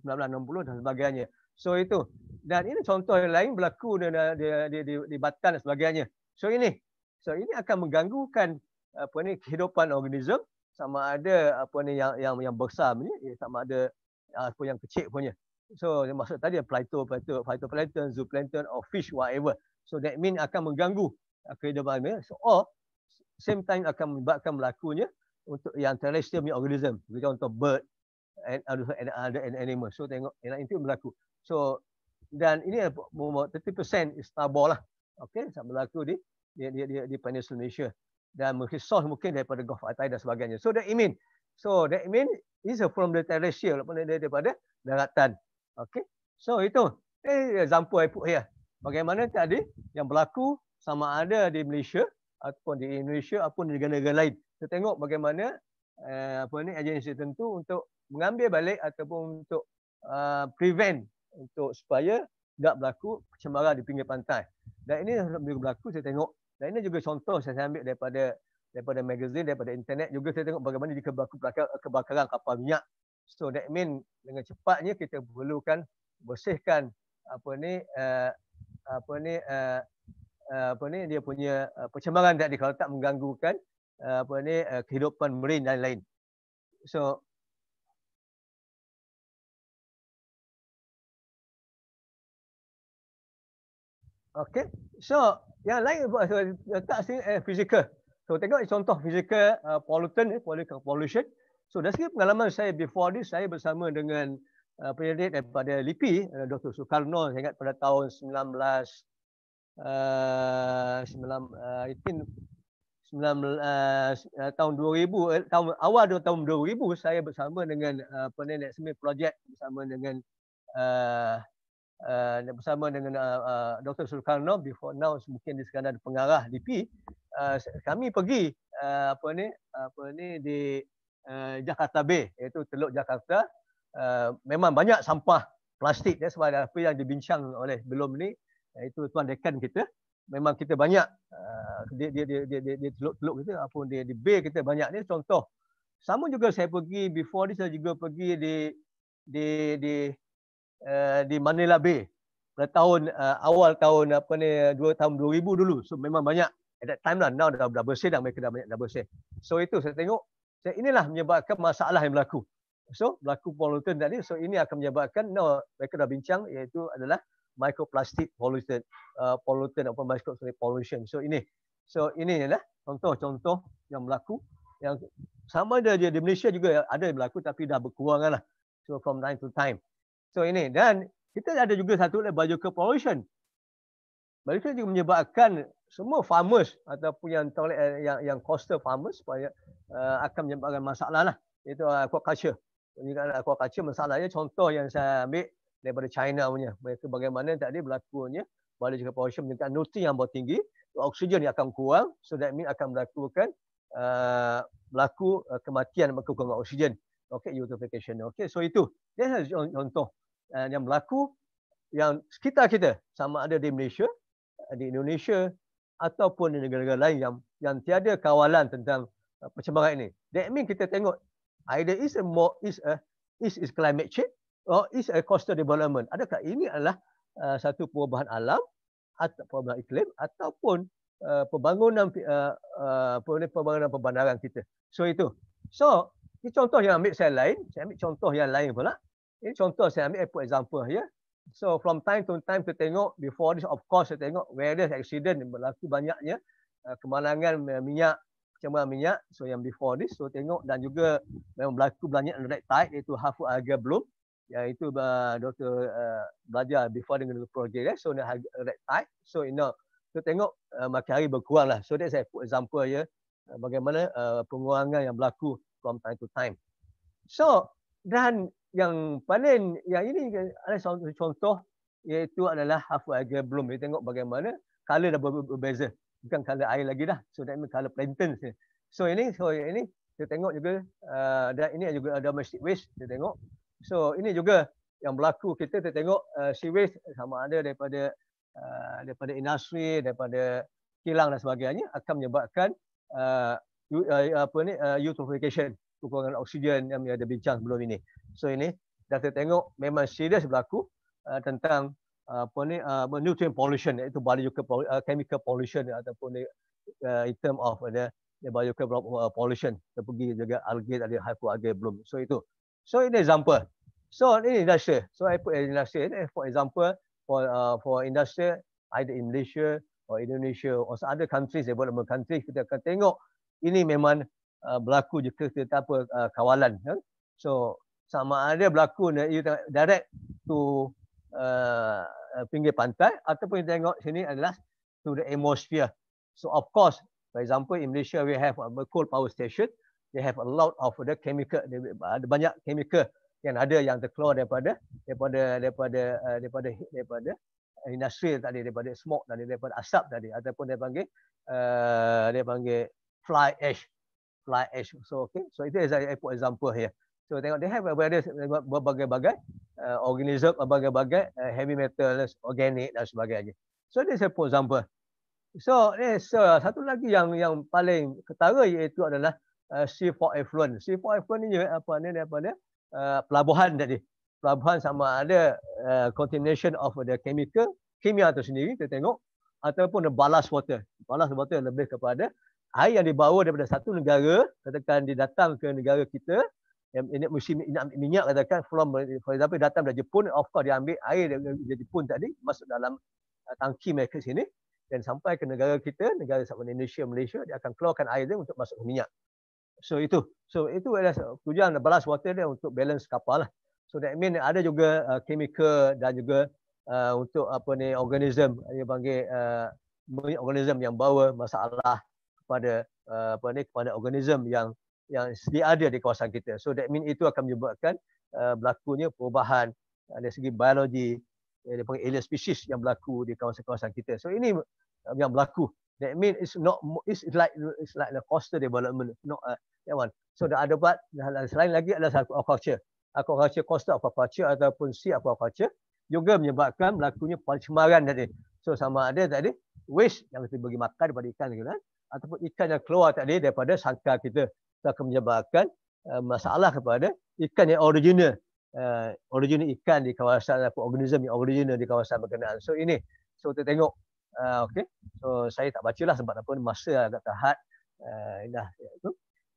tahun uh, 1960 dan sebagainya. So itu. Dan ini contoh yang lain berlaku di di di, di, di Batan dan sebagainya. So ini. So ini akan menggangguhkan apa ni kehidupan organisme sama ada apa ni yang yang yang besar ni, ya, sama ada ah, apa yang kecil punya. So maksud tadi Plato, Plato, phytoplankton, zooplankton or fish whatever. So that mean akan mengganggu ah, kehidupan organism. So or same time akan menyebabkan berlakunya untuk yang terrestrial punya organism macam contoh bird and other, and other animal so tengok and itu berlaku so dan ini 30% is tabor lah okey sama berlaku di di di di, di peninsula Malaysia dan mungkin mungkin daripada Gulf Atai dan sebagainya so that mean so that mean is a from the terrestrial walaupun dia daripada daratan okey so itu eh example I ya. here bagaimana tadi yang berlaku sama ada di Malaysia ataupun di Indonesia ataupun di negara-negara lain kita tengok bagaimana uh, apa ni agensi tertentu untuk mengambil balik ataupun untuk uh, prevent untuk supaya tidak berlaku cemaran di pinggir pantai. Dan ini juga berlaku saya tengok. Dan ini juga contoh saya ambil daripada daripada magazine, daripada internet juga saya tengok bagaimana jika berlaku kebakaran kapal minyak. So that mean dengan cepatnya kita perlukan bersihkan apa ni uh, apa ni uh, apa ni dia punya uh, pencemaran tadi kalau tak mengganggukan Eh, apa ni eh, kehidupan marine dan lain. So Okay, so yang lain eh, so, tak sing eh, physical. So tengok contoh fizikal uh, pollutant, eh, pollutant pollution. So dari segi pengalaman saya before this saya bersama dengan uh, penyelidik daripada LIPI uh, Dr. Soekarno saya ingat pada tahun 19 uh, 19 uh, 19, eh, eh, tahun 2000 eh, tahun awal tahun 2000 saya bersama dengan apa ni Net Smith Project bersama dengan uh, uh, bersama dengan uh, uh, Dr. Sulkarno before now mungkin di sekadar pengarah DP uh, kami pergi uh, apa ni apa ni di uh, Jakarta B, iaitu Teluk Jakarta uh, memang banyak sampah plastik ya, sebab apa yang dibincang oleh belum ni itu tuan dekan kita memang kita banyak uh, dia dia dia dia dia, dia teluk-teluk kita apa dia di bay kita banyak ni contoh sama juga saya pergi before ni saya juga pergi di di di uh, di Manila Bay pada tahun uh, awal tahun apa ni dua tahun 2000 dulu so memang banyak at that time lah now dah dah bersih dah mereka dah banyak dah bersih so itu saya tengok saya inilah menyebabkan masalah yang berlaku so berlaku pollution tadi so ini akan menyebabkan now mereka dah bincang iaitu adalah microplastic pollutant uh, pollutant atau microplastic pollution. So ini. So ini ya ialah contoh-contoh yang berlaku yang sama ada di Malaysia juga ada yang berlaku tapi dah berkuranganlah. So from time to time. So ini dan kita ada juga satu lagi baju ke pollution. Mereka juga menyebabkan semua farmers ataupun yang tolak eh, yang yang coastal farmers banyak uh, akan menyebabkan masalah lah. Itu aquaculture. Ini kan aquaculture masalahnya contoh yang saya ambil daripada China punya. Mereka bagaimana tadi berlakunya pada juga portion meningkat nutri yang bau tinggi, oksigen dia akan kurang. So that mean akan melakukan uh, berlaku uh, kematian kekurangan oksigen. Okay, eutrophication. Okay, so itu. Ini contoh uh, yang berlaku yang sekitar kita sama ada di Malaysia, uh, di Indonesia ataupun di negara-negara lain yang yang tiada kawalan tentang uh, pencemaran ini. That mean kita tengok either is a more is a is is climate change Oh, is a coastal development. Adakah ini adalah uh, satu perubahan alam atau perubahan iklim ataupun uh, pembangunan uh, uh, pembangunan perbandaran kita. So itu. So, ini contoh yang ambil saya lain, saya ambil contoh yang lain pula. Ini contoh saya ambil airport example ya. Yeah? So from time to time kita tengok before this of course kita tengok various accident berlaku banyaknya uh, kemalangan minyak cemerlang minyak so yang before this so tengok dan juga memang berlaku banyak red tide iaitu half algae bloom yang itu uh, doktor uh, belajar before dengan project eh so nak red tight so you know tu tengok uh, makin hari berkurang lah so that's put example ya yeah, uh, bagaimana uh, pengurangan yang berlaku from time to time so dan yang paling yang ini ada satu contoh iaitu adalah half age bloom kita tengok bagaimana color dah berbeza bukan color air lagi dah so that means color plankton so ini so ini kita tengok juga uh, dan ini juga ada domestic waste kita tengok So ini juga yang berlaku kita tengok uh, siwis sama ada daripada uh, daripada industri daripada kilang dan sebagainya akan menyebabkan uh, uh, apa ni uh, eutrophication kekurangan oksigen yang ada bincang sebelum ini. So ini dah kita tengok memang serius berlaku uh, tentang uh, apa ni uh, nutrient pollution iaitu biological uh, chemical pollution ataupun uh, in term of ada uh, biological pollution pergi juga algae ada hyperalgae bloom. So itu So in example, so in industrial, so I put industrial eh, for example for uh, for industrial either in Malaysia or Indonesia or some other countries, development countries kita akan tengok ini memang uh, berlaku je kita apa uh, kawalan. Eh? So sama ada berlaku you tengok, direct to uh, uh pinggir pantai ataupun kita tengok sini adalah to the atmosphere. So of course, for example in Malaysia we have a coal power station they have a lot of the chemical uh, ada banyak chemical yang ada yang terkeluar daripada daripada daripada uh, daripada daripada, daripada uh, industri tadi daripada smoke tadi daripada asap tadi ataupun dia panggil uh, dia panggil fly ash fly ash so okay so itu is a example here so tengok they have berbagai-bagai uh, organism berbagai-bagai uh, heavy metal organic dan sebagainya so this is a example so eh so satu lagi yang yang paling ketara iaitu adalah C4 uh, port effluent. Sea port effluent ni apa ni ni apa ni? Uh, pelabuhan tadi. Pelabuhan sama ada uh, contamination of the chemical, kimia tu sendiri kita tengok ataupun the ballast water. Ballast water lebih kepada air yang dibawa daripada satu negara, katakan dia datang ke negara kita, yang ini musim ini minyak katakan from for example datang dari Jepun of course dia ambil air dari Jepun tadi masuk dalam uh, tangki mereka sini dan sampai ke negara kita negara seperti Indonesia Malaysia dia akan keluarkan air dia untuk masuk minyak So itu. So itu adalah tujuan balas water dia untuk balance kapal lah. So that mean ada juga uh, dan juga uh, untuk apa ni organism dia panggil uh, organism yang bawa masalah kepada uh, apa ni kepada organism yang yang sedia ada di kawasan kita. So that mean itu akan menyebabkan uh, berlakunya perubahan uh, dari segi biologi uh, dia panggil alien species yang berlaku di kawasan-kawasan kita. So ini uh, yang berlaku. That mean it's not it's like it's like the coastal development not uh, That one. So the other part, selain lagi adalah aquaculture. Aquaculture, coastal aquaculture ataupun sea aquaculture juga menyebabkan berlakunya pencemaran tadi. So sama ada tadi, waste yang kita bagi makan daripada ikan tadi kan? ataupun ikan yang keluar tadi daripada sangka kita akan menyebabkan uh, masalah kepada ikan yang original. Uh, original ikan di kawasan atau organisme yang original di kawasan berkenaan. So ini, so kita tengok. Uh, ah, okay. So saya tak bacalah sebab apa masa agak tahat. Uh, eh, dah, ya, itu.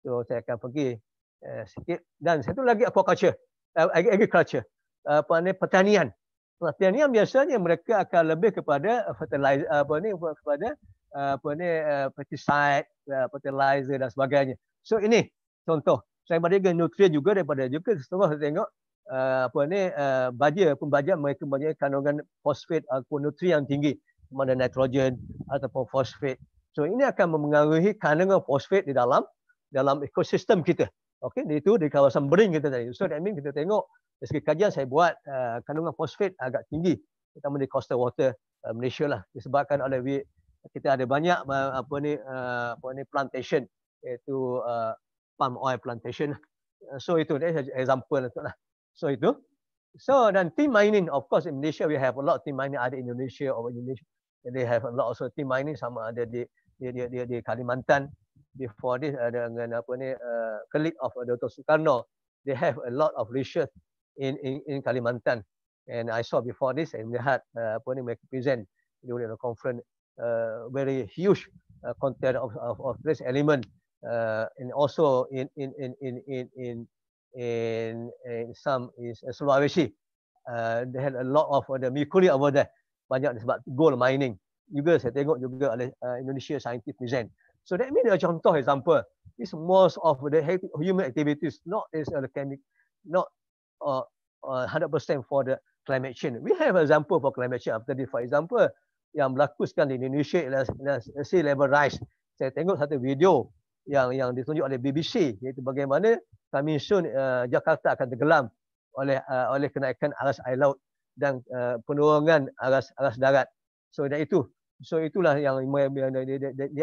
So saya akan pergi uh, sikit dan satu lagi aquaculture, uh, agriculture. Uh, apa ni pertanian. Pertanian biasanya mereka akan lebih kepada fertilizer apa ni kepada apa ni pesticide, uh, fertilizer dan sebagainya. So ini contoh saya bagi nutrien juga daripada juga setelah saya tengok uh, apa ni uh, baja pun baja mereka banyak kandungan fosfat ataupun nutrien yang tinggi Ada nitrogen ataupun fosfat. So ini akan mempengaruhi kandungan fosfat di dalam dalam ekosistem kita. Okey, itu di kawasan bering kita tadi. So, that mean kita tengok dari segi kajian saya buat uh, kandungan fosfat agak tinggi terutama di coastal water uh, Malaysia lah disebabkan oleh we, kita ada banyak uh, apa ni uh, apa ni plantation iaitu uh, palm oil plantation. Lah. Uh, so itu dia example lah. So itu. So dan tin mining of course in Malaysia we have a lot of tea mining ada Indonesia or Indonesia. They have a lot also tin mining sama ada di di di di, di Kalimantan before this uh, dengan apa ni uh, colleague of uh, Dr. Soekarno. They have a lot of research in in, in Kalimantan. And I saw before this and melihat uh, apa ni mereka present during the conference uh, very huge uh, content of of of this element uh, and also in in in in in in in, in some is uh, Sulawesi. Uh, they had a lot of uh, the mercury over there banyak sebab gold mining juga saya tengok juga oleh uh, Indonesia Scientific Museum. So that means a contoh example, is most of the human activities not is a chemic, not uh, uh, 100% for the climate change. We have example for climate change. After this, for example, yang berlaku sekarang di Indonesia ialah sea level rise. Saya tengok satu video yang yang ditunjuk oleh BBC iaitu bagaimana coming soon uh, Jakarta akan tenggelam oleh uh, oleh kenaikan aras air laut dan uh, penurunan aras aras darat. So dan itu so itulah yang dialami di, di, di, di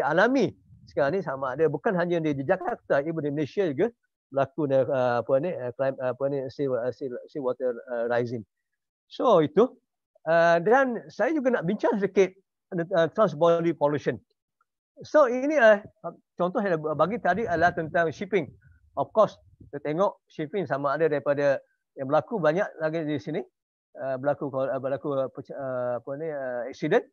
sekarang ni sama ada bukan hanya di Jakarta ibu di Malaysia juga berlaku uh, apa ni uh, climb, uh, apa ni sea, uh, sea, sea water uh, rising so itu uh, dan saya juga nak bincang sedikit uh, transboundary pollution so ini uh, contoh yang bagi tadi adalah tentang shipping of course kita tengok shipping sama ada daripada yang berlaku banyak lagi di sini uh, berlaku uh, berlaku uh, apa ni uh, accident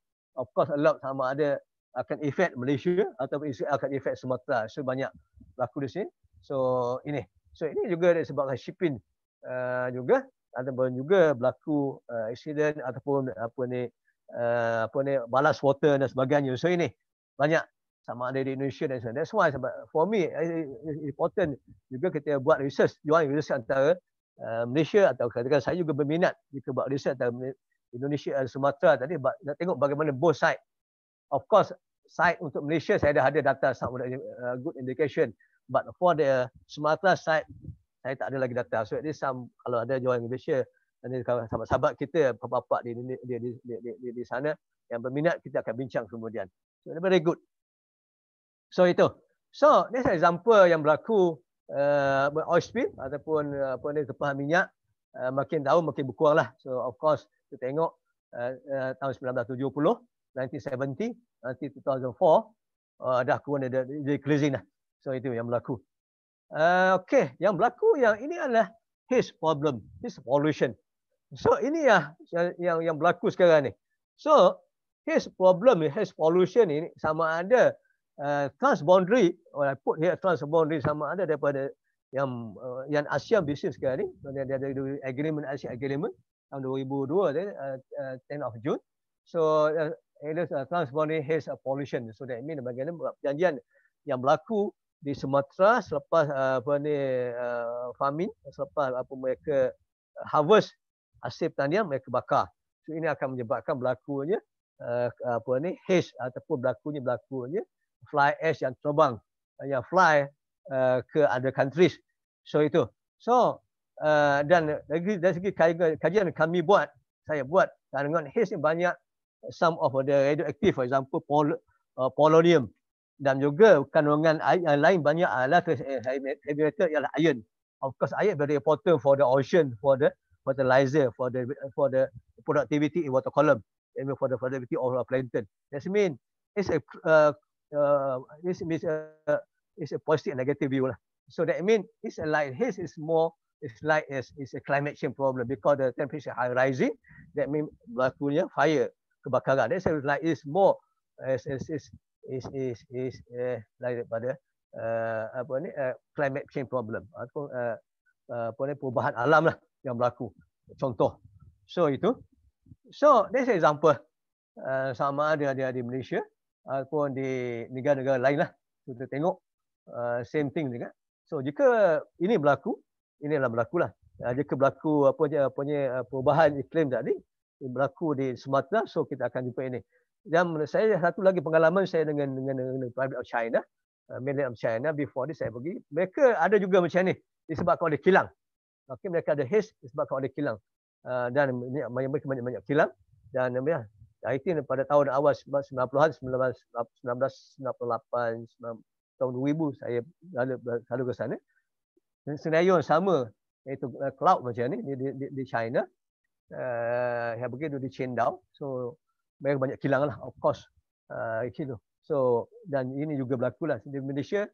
of course a lot sama ada akan efek Malaysia ataupun Israel akan efek Sumatera. So banyak laku di sini. So ini. So ini juga disebabkan shipping uh, juga ataupun juga berlaku uh, accident ataupun apa ni uh, apa ni balas water dan sebagainya. So ini banyak sama ada di Indonesia dan sebagainya. That's why for me eh, eh, eh, important juga kita buat research, join research antara uh, Malaysia atau katakan saya juga berminat jika buat research antara Indonesia dan Sumatera tadi nak tengok bagaimana both side of course side untuk Malaysia saya dah ada data sangat uh, good indication but for the Sumatera side saya tak ada lagi data so at least some kalau ada join Malaysia dan sahabat-sahabat kita bapa-bapa di di, di di di di di sana yang berminat kita akan bincang kemudian so very good so itu so this example yang berlaku uh, oil spill ataupun uh, apa ni tepah minyak uh, makin tahu makin berkuranglah so of course kita tengok uh, uh, tahun 1970 1970 nanti 2004 uh, dah kurang ada the closing dah. So itu yang berlaku. Uh, okay, yang berlaku yang ini adalah his problem, his pollution. So ini yang, lah yang yang yang berlaku sekarang ni. So his problem, ni, his pollution ini sama ada uh, transboundary, or I put here transboundary sama ada daripada yang uh, yang Asia business sekarang ni, dia ada agreement Asia agreement tahun 2002 uh, 10 uh, of June. So uh, alias uh, transboundary haze uh, pollution. So that mean bagaimana perjanjian yang berlaku di Sumatera selepas uh, apa ni uh, farming selepas apa mereka harvest hasil pertanian mereka bakar. So ini akan menyebabkan berlakunya uh, apa ni haze ataupun berlakunya berlakunya fly ash yang terbang uh, yang fly uh, ke other countries. So itu. So uh, dan lagi dari segi kajian kami buat saya buat dan dengan haze yang banyak some of the radioactive for example pol uh, polonium dan juga kandungan air yang lain banyak adalah uh, eh, heavy metal ialah iron of course air very important for the ocean for the fertilizer for the for the productivity in water column and for the productivity of our plankton that's mean it's a uh, uh, this is a it's a positive and negative view lah so that mean it's a like his is more it's like is is a climate change problem because the temperature high rising that mean berlakunya fire kebakaran. It's like it's more is is is is is, is uh, eh, like pada uh, eh, apa ni uh, climate change problem atau uh, apa ni perubahan alam lah yang berlaku. Contoh. So itu. So this example uh, sama ada ada di Malaysia ataupun di negara-negara lain lah. Kita tengok uh, same thing juga. So jika ini berlaku, ini inilah berlaku lah. Uh, jika berlaku apa je apa ni perubahan iklim tadi, yang berlaku di Sumatera so kita akan jumpa ini dan saya satu lagi pengalaman saya dengan dengan, dengan of China uh, mainland of China before this saya pergi mereka ada juga macam ni disebabkan oleh kilang okay, mereka ada his disebabkan oleh kilang uh, dan banyak banyak banyak kilang dan ya I pada tahun awal 90-an 1998 19, tahun 2000 saya lalu lalu ke sana dan senayan sama iaitu uh, cloud macam ni di, di, di China uh, yang begitu di chain down. So banyak banyak kilang lah, of course. Uh, eh, itu. So dan ini juga berlaku lah di Malaysia,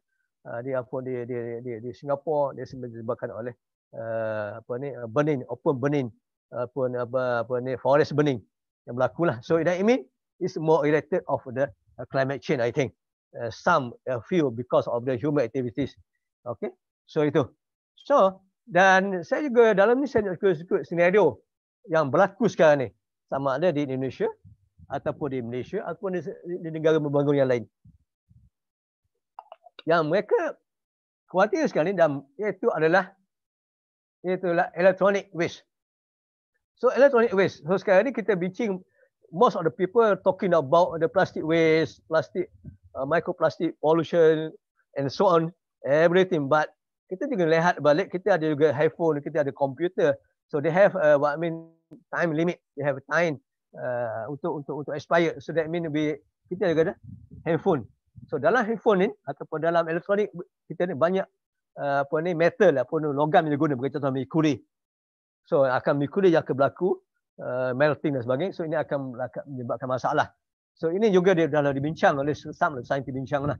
uh, eh, di apa di di di, di Singapura dia disebabkan oleh uh, apa ni burning, open burning ataupun apa apa ni forest burning yang berlaku lah. So that mean is more related of the climate change I think. Uh, some a few because of the human activities. Okay, so itu. So dan saya juga dalam ni saya nak ikut skenario. Uh, yang berlaku sekarang ni sama ada di Indonesia ataupun di Malaysia ataupun di, di negara membangun yang lain yang mereka khawatir sekali dan iaitu adalah iaitu adalah electronic waste so electronic waste so sekarang ni kita bincang most of the people talking about the plastic waste plastic uh, microplastic pollution and so on everything but kita juga lihat balik kita ada juga iPhone kita ada computer so they have uh, what I mean time limit. You have time uh, untuk untuk untuk expire. So that mean we kita juga ada handphone. So dalam handphone ni ataupun dalam elektronik kita ni banyak uh, apa ni metal ataupun logam yang guna bagi contoh mercury. So akan mercury yang akan berlaku uh, melting dan sebagainya. So ini akan menyebabkan masalah. So ini juga dia dah dibincang oleh some scientist bincang lah.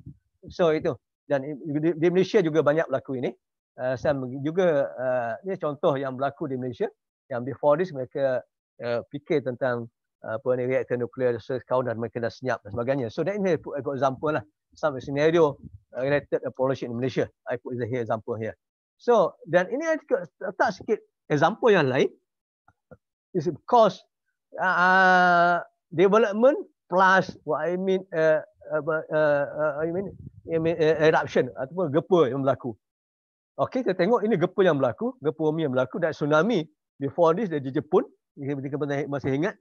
So itu dan di, Malaysia juga banyak berlaku ini. Uh, saya juga uh, ini contoh yang berlaku di Malaysia yang before this mereka uh, fikir tentang uh, apa ni reaktor nuklear sekarang dan mereka dah senyap dan sebagainya. So that ini put example lah. Some scenario uh, related to pollution in Malaysia. I put here example here. So dan ini I letak sikit example yang lain. Is because uh, uh development plus what I mean uh, uh, uh, I mean, I mean uh, eruption ataupun gempa yang berlaku. Okay, kita tengok ini gempa yang berlaku, gempa bumi yang berlaku dan tsunami before this dia di Jepun jika masih ingat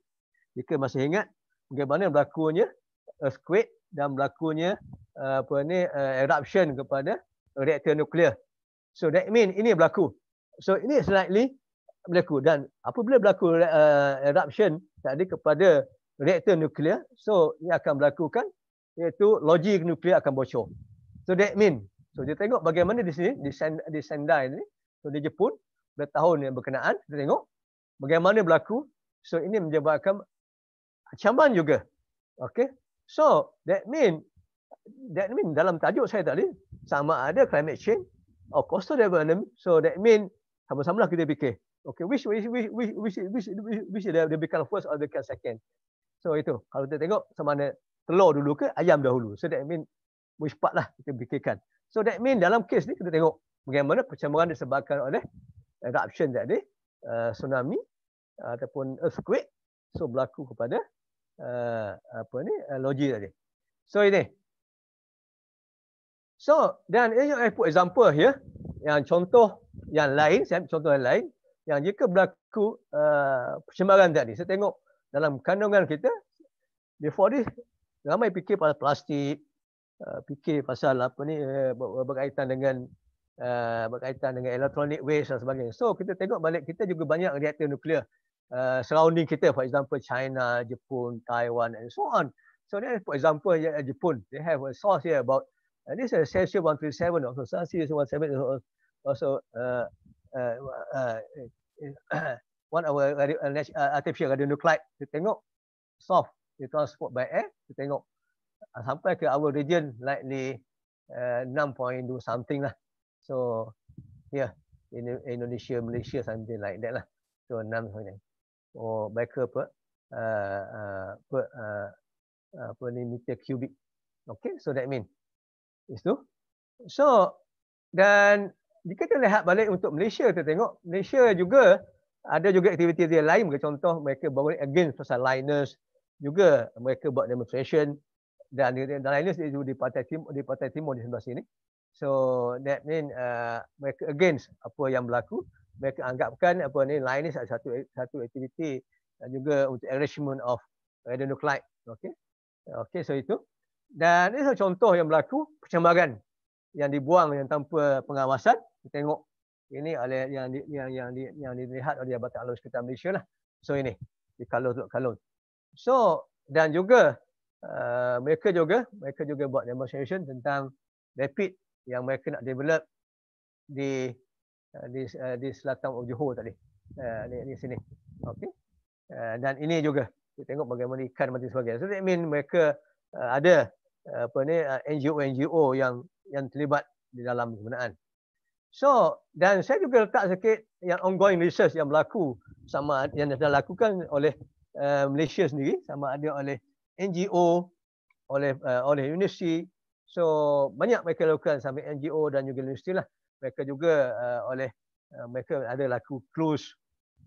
jika masih ingat bagaimana berlakunya earthquake dan berlakunya eh, apa ni eh, eruption kepada reaktor nuklear so that mean ini berlaku so ini slightly berlaku dan apabila berlaku eh, eruption tadi kepada reaktor nuklear so ia akan melakukan iaitu logik nuklear akan bocor so that mean so dia tengok bagaimana di sini di Sendai ni so di Jepun bertahun yang berkenaan kita tengok bagaimana berlaku so ini menyebabkan ancaman juga okay? so that mean that mean dalam tajuk saya tadi sama ada climate change or of development so that mean sama-sama lah kita fikir okay? which which which which which which which, which they, they become first or the second so itu kalau kita tengok sama ada telur dulu ke ayam dahulu so that mean which part lah kita fikirkan so that mean dalam kes ni kita tengok bagaimana percabangan disebabkan oleh eruption tadi, uh, tsunami uh, ataupun earthquake so berlaku kepada uh, apa ni uh, logi tadi. So ini. So dan ini I put example ya. Yang contoh yang lain, saya ambil contoh yang lain yang jika berlaku uh, cemaran tadi. Saya tengok dalam kandungan kita before this ramai fikir pasal plastik uh, fikir pasal apa ni uh, berkaitan dengan Eh, berkaitan dengan electronic waste dan sebagainya. So kita tengok balik kita juga banyak reaktor nuklear uh, surrounding kita for example China, Jepun, Taiwan and so on. So then for example eh, Jepun they have a source here about uh, this is Celsius 137 also Celsius 137 also uh, uh, uh, uh, [coughs] one of our uh, artificial radionuclide kita tengok soft kita transport by air kita tengok sampai ke our region likely uh, 6.2 something lah So yeah, in Indonesia, Malaysia something like that lah. So enam sahaja. Or oh, mereka apa? Uh, uh, apa, uh, apa ni meter cubic. Okay, so that mean is tu. So dan jika kita lihat balik untuk Malaysia, kita tengok Malaysia juga ada juga aktiviti dia lain. Mereka contoh mereka bawa again pasal liners juga mereka buat demonstration dan dan liners itu di pantai timur di pantai timur di sebelah sini. So that mean uh, mereka against apa yang berlaku. Mereka anggapkan apa ni lain ni satu satu aktiviti dan juga untuk enrichment of radionuclide. Okay. Okay, so itu. Dan ini satu contoh yang berlaku pencemaran yang dibuang yang tanpa pengawasan. Kita tengok ini oleh yang di, yang yang di, yang dilihat oleh Jabatan Alam Sekitar Malaysia lah. So ini di Kalon Teluk Kalon. So dan juga uh, mereka juga mereka juga buat demonstration tentang rapid yang mereka nak develop di uh, di, uh, di selatan of Johor tadi. Uh, ni di sini. Okey. Dan ini juga kita tengok bagaimana ikan dan sebagainya. So that mean mereka ada apa ni NGO-NGO yang yang terlibat di dalam sebenarnya. So dan saya juga letak sikit yang ongoing research yang berlaku sama yang telah lakukan oleh uh, Malaysia sendiri sama ada oleh NGO oleh uh, oleh universiti So banyak mereka lakukan sampai NGO dan juga universiti lah. Mereka juga uh, oleh uh, mereka ada laku close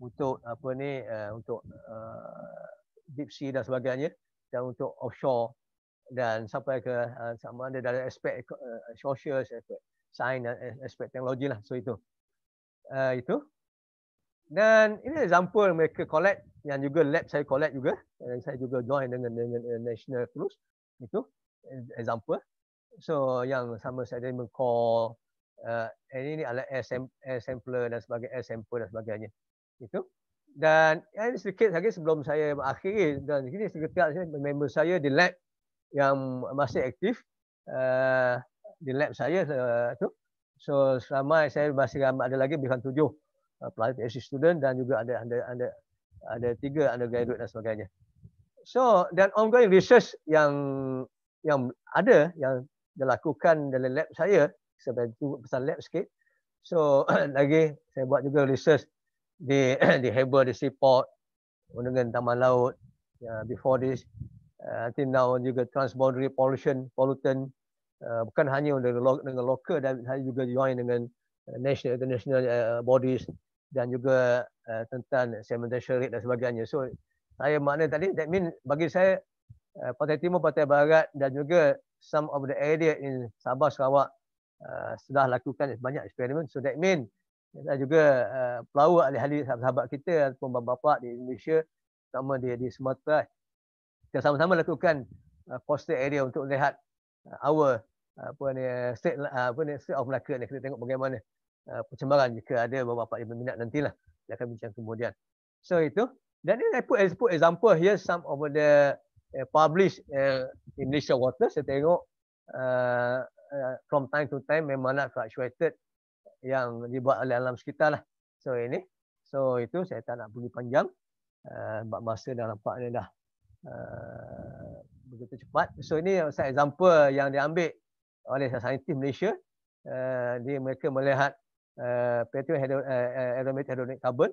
untuk apa ni uh, untuk uh, deep sea dan sebagainya dan untuk offshore dan sampai ke uh, sama ada dari aspek uh, social, aspek sains dan aspek teknologi lah. So itu. Uh, itu. Dan ini example mereka collect yang juga lab saya collect juga. Uh, saya juga join dengan dengan uh, National Cruise. Itu example. So yang sama saya dan call uh, ini, ini adalah SM, sampler dan sebagai sampel dan sebagainya. Itu. Dan ini sedikit lagi sebelum saya mengakhiri dan ini sekretar saya member saya di lab yang masih aktif uh, di lab saya uh, tu. So selama saya masih ramai ada lagi bukan tujuh pelajar uh, PhD student dan juga ada ada ada ada tiga ada undergraduate dan sebagainya. So dan ongoing research yang yang ada yang dia lakukan dalam lab saya sebab itu pasal lab sikit so [clears throat] lagi saya buat juga research di [clears throat] di Heber di Seaport dengan taman laut uh, before this uh, I now juga transboundary pollution pollutant uh, bukan hanya dengan, lo- dengan local dan saya juga join dengan uh, national international uh, bodies dan juga uh, tentang sedimentation rate dan sebagainya. So saya makna tadi that mean bagi saya uh, Pantai Timur, Pantai Barat dan juga some of the area in Sabah Sarawak uh, sudah lakukan banyak eksperimen so that mean dan juga uh, pelawa ahli-ahli sahabat-sahabat kita ataupun bapa-bapa di Indonesia terutama di, di Sumatera kita sama-sama lakukan uh, coastal area untuk lihat uh, our uh, apa ni state uh, apa ni state of Melaka ni kita tengok bagaimana uh, pencemaran jika ada bapa-bapa yang berminat nantilah kita akan bincang kemudian so itu dan ini I put, I put example here some of the uh, publish uh, in Malaysia Water. Saya tengok uh, uh, from time to time memang nak fluctuated yang dibuat oleh alam sekitar lah. So ini. So itu saya tak nak pergi panjang. Uh, masa dah nampak ni dah uh, begitu cepat. So ini saya example yang diambil oleh saintis Malaysia. Uh, dia mereka melihat uh, petrol hidro, uh, aromatic carbon.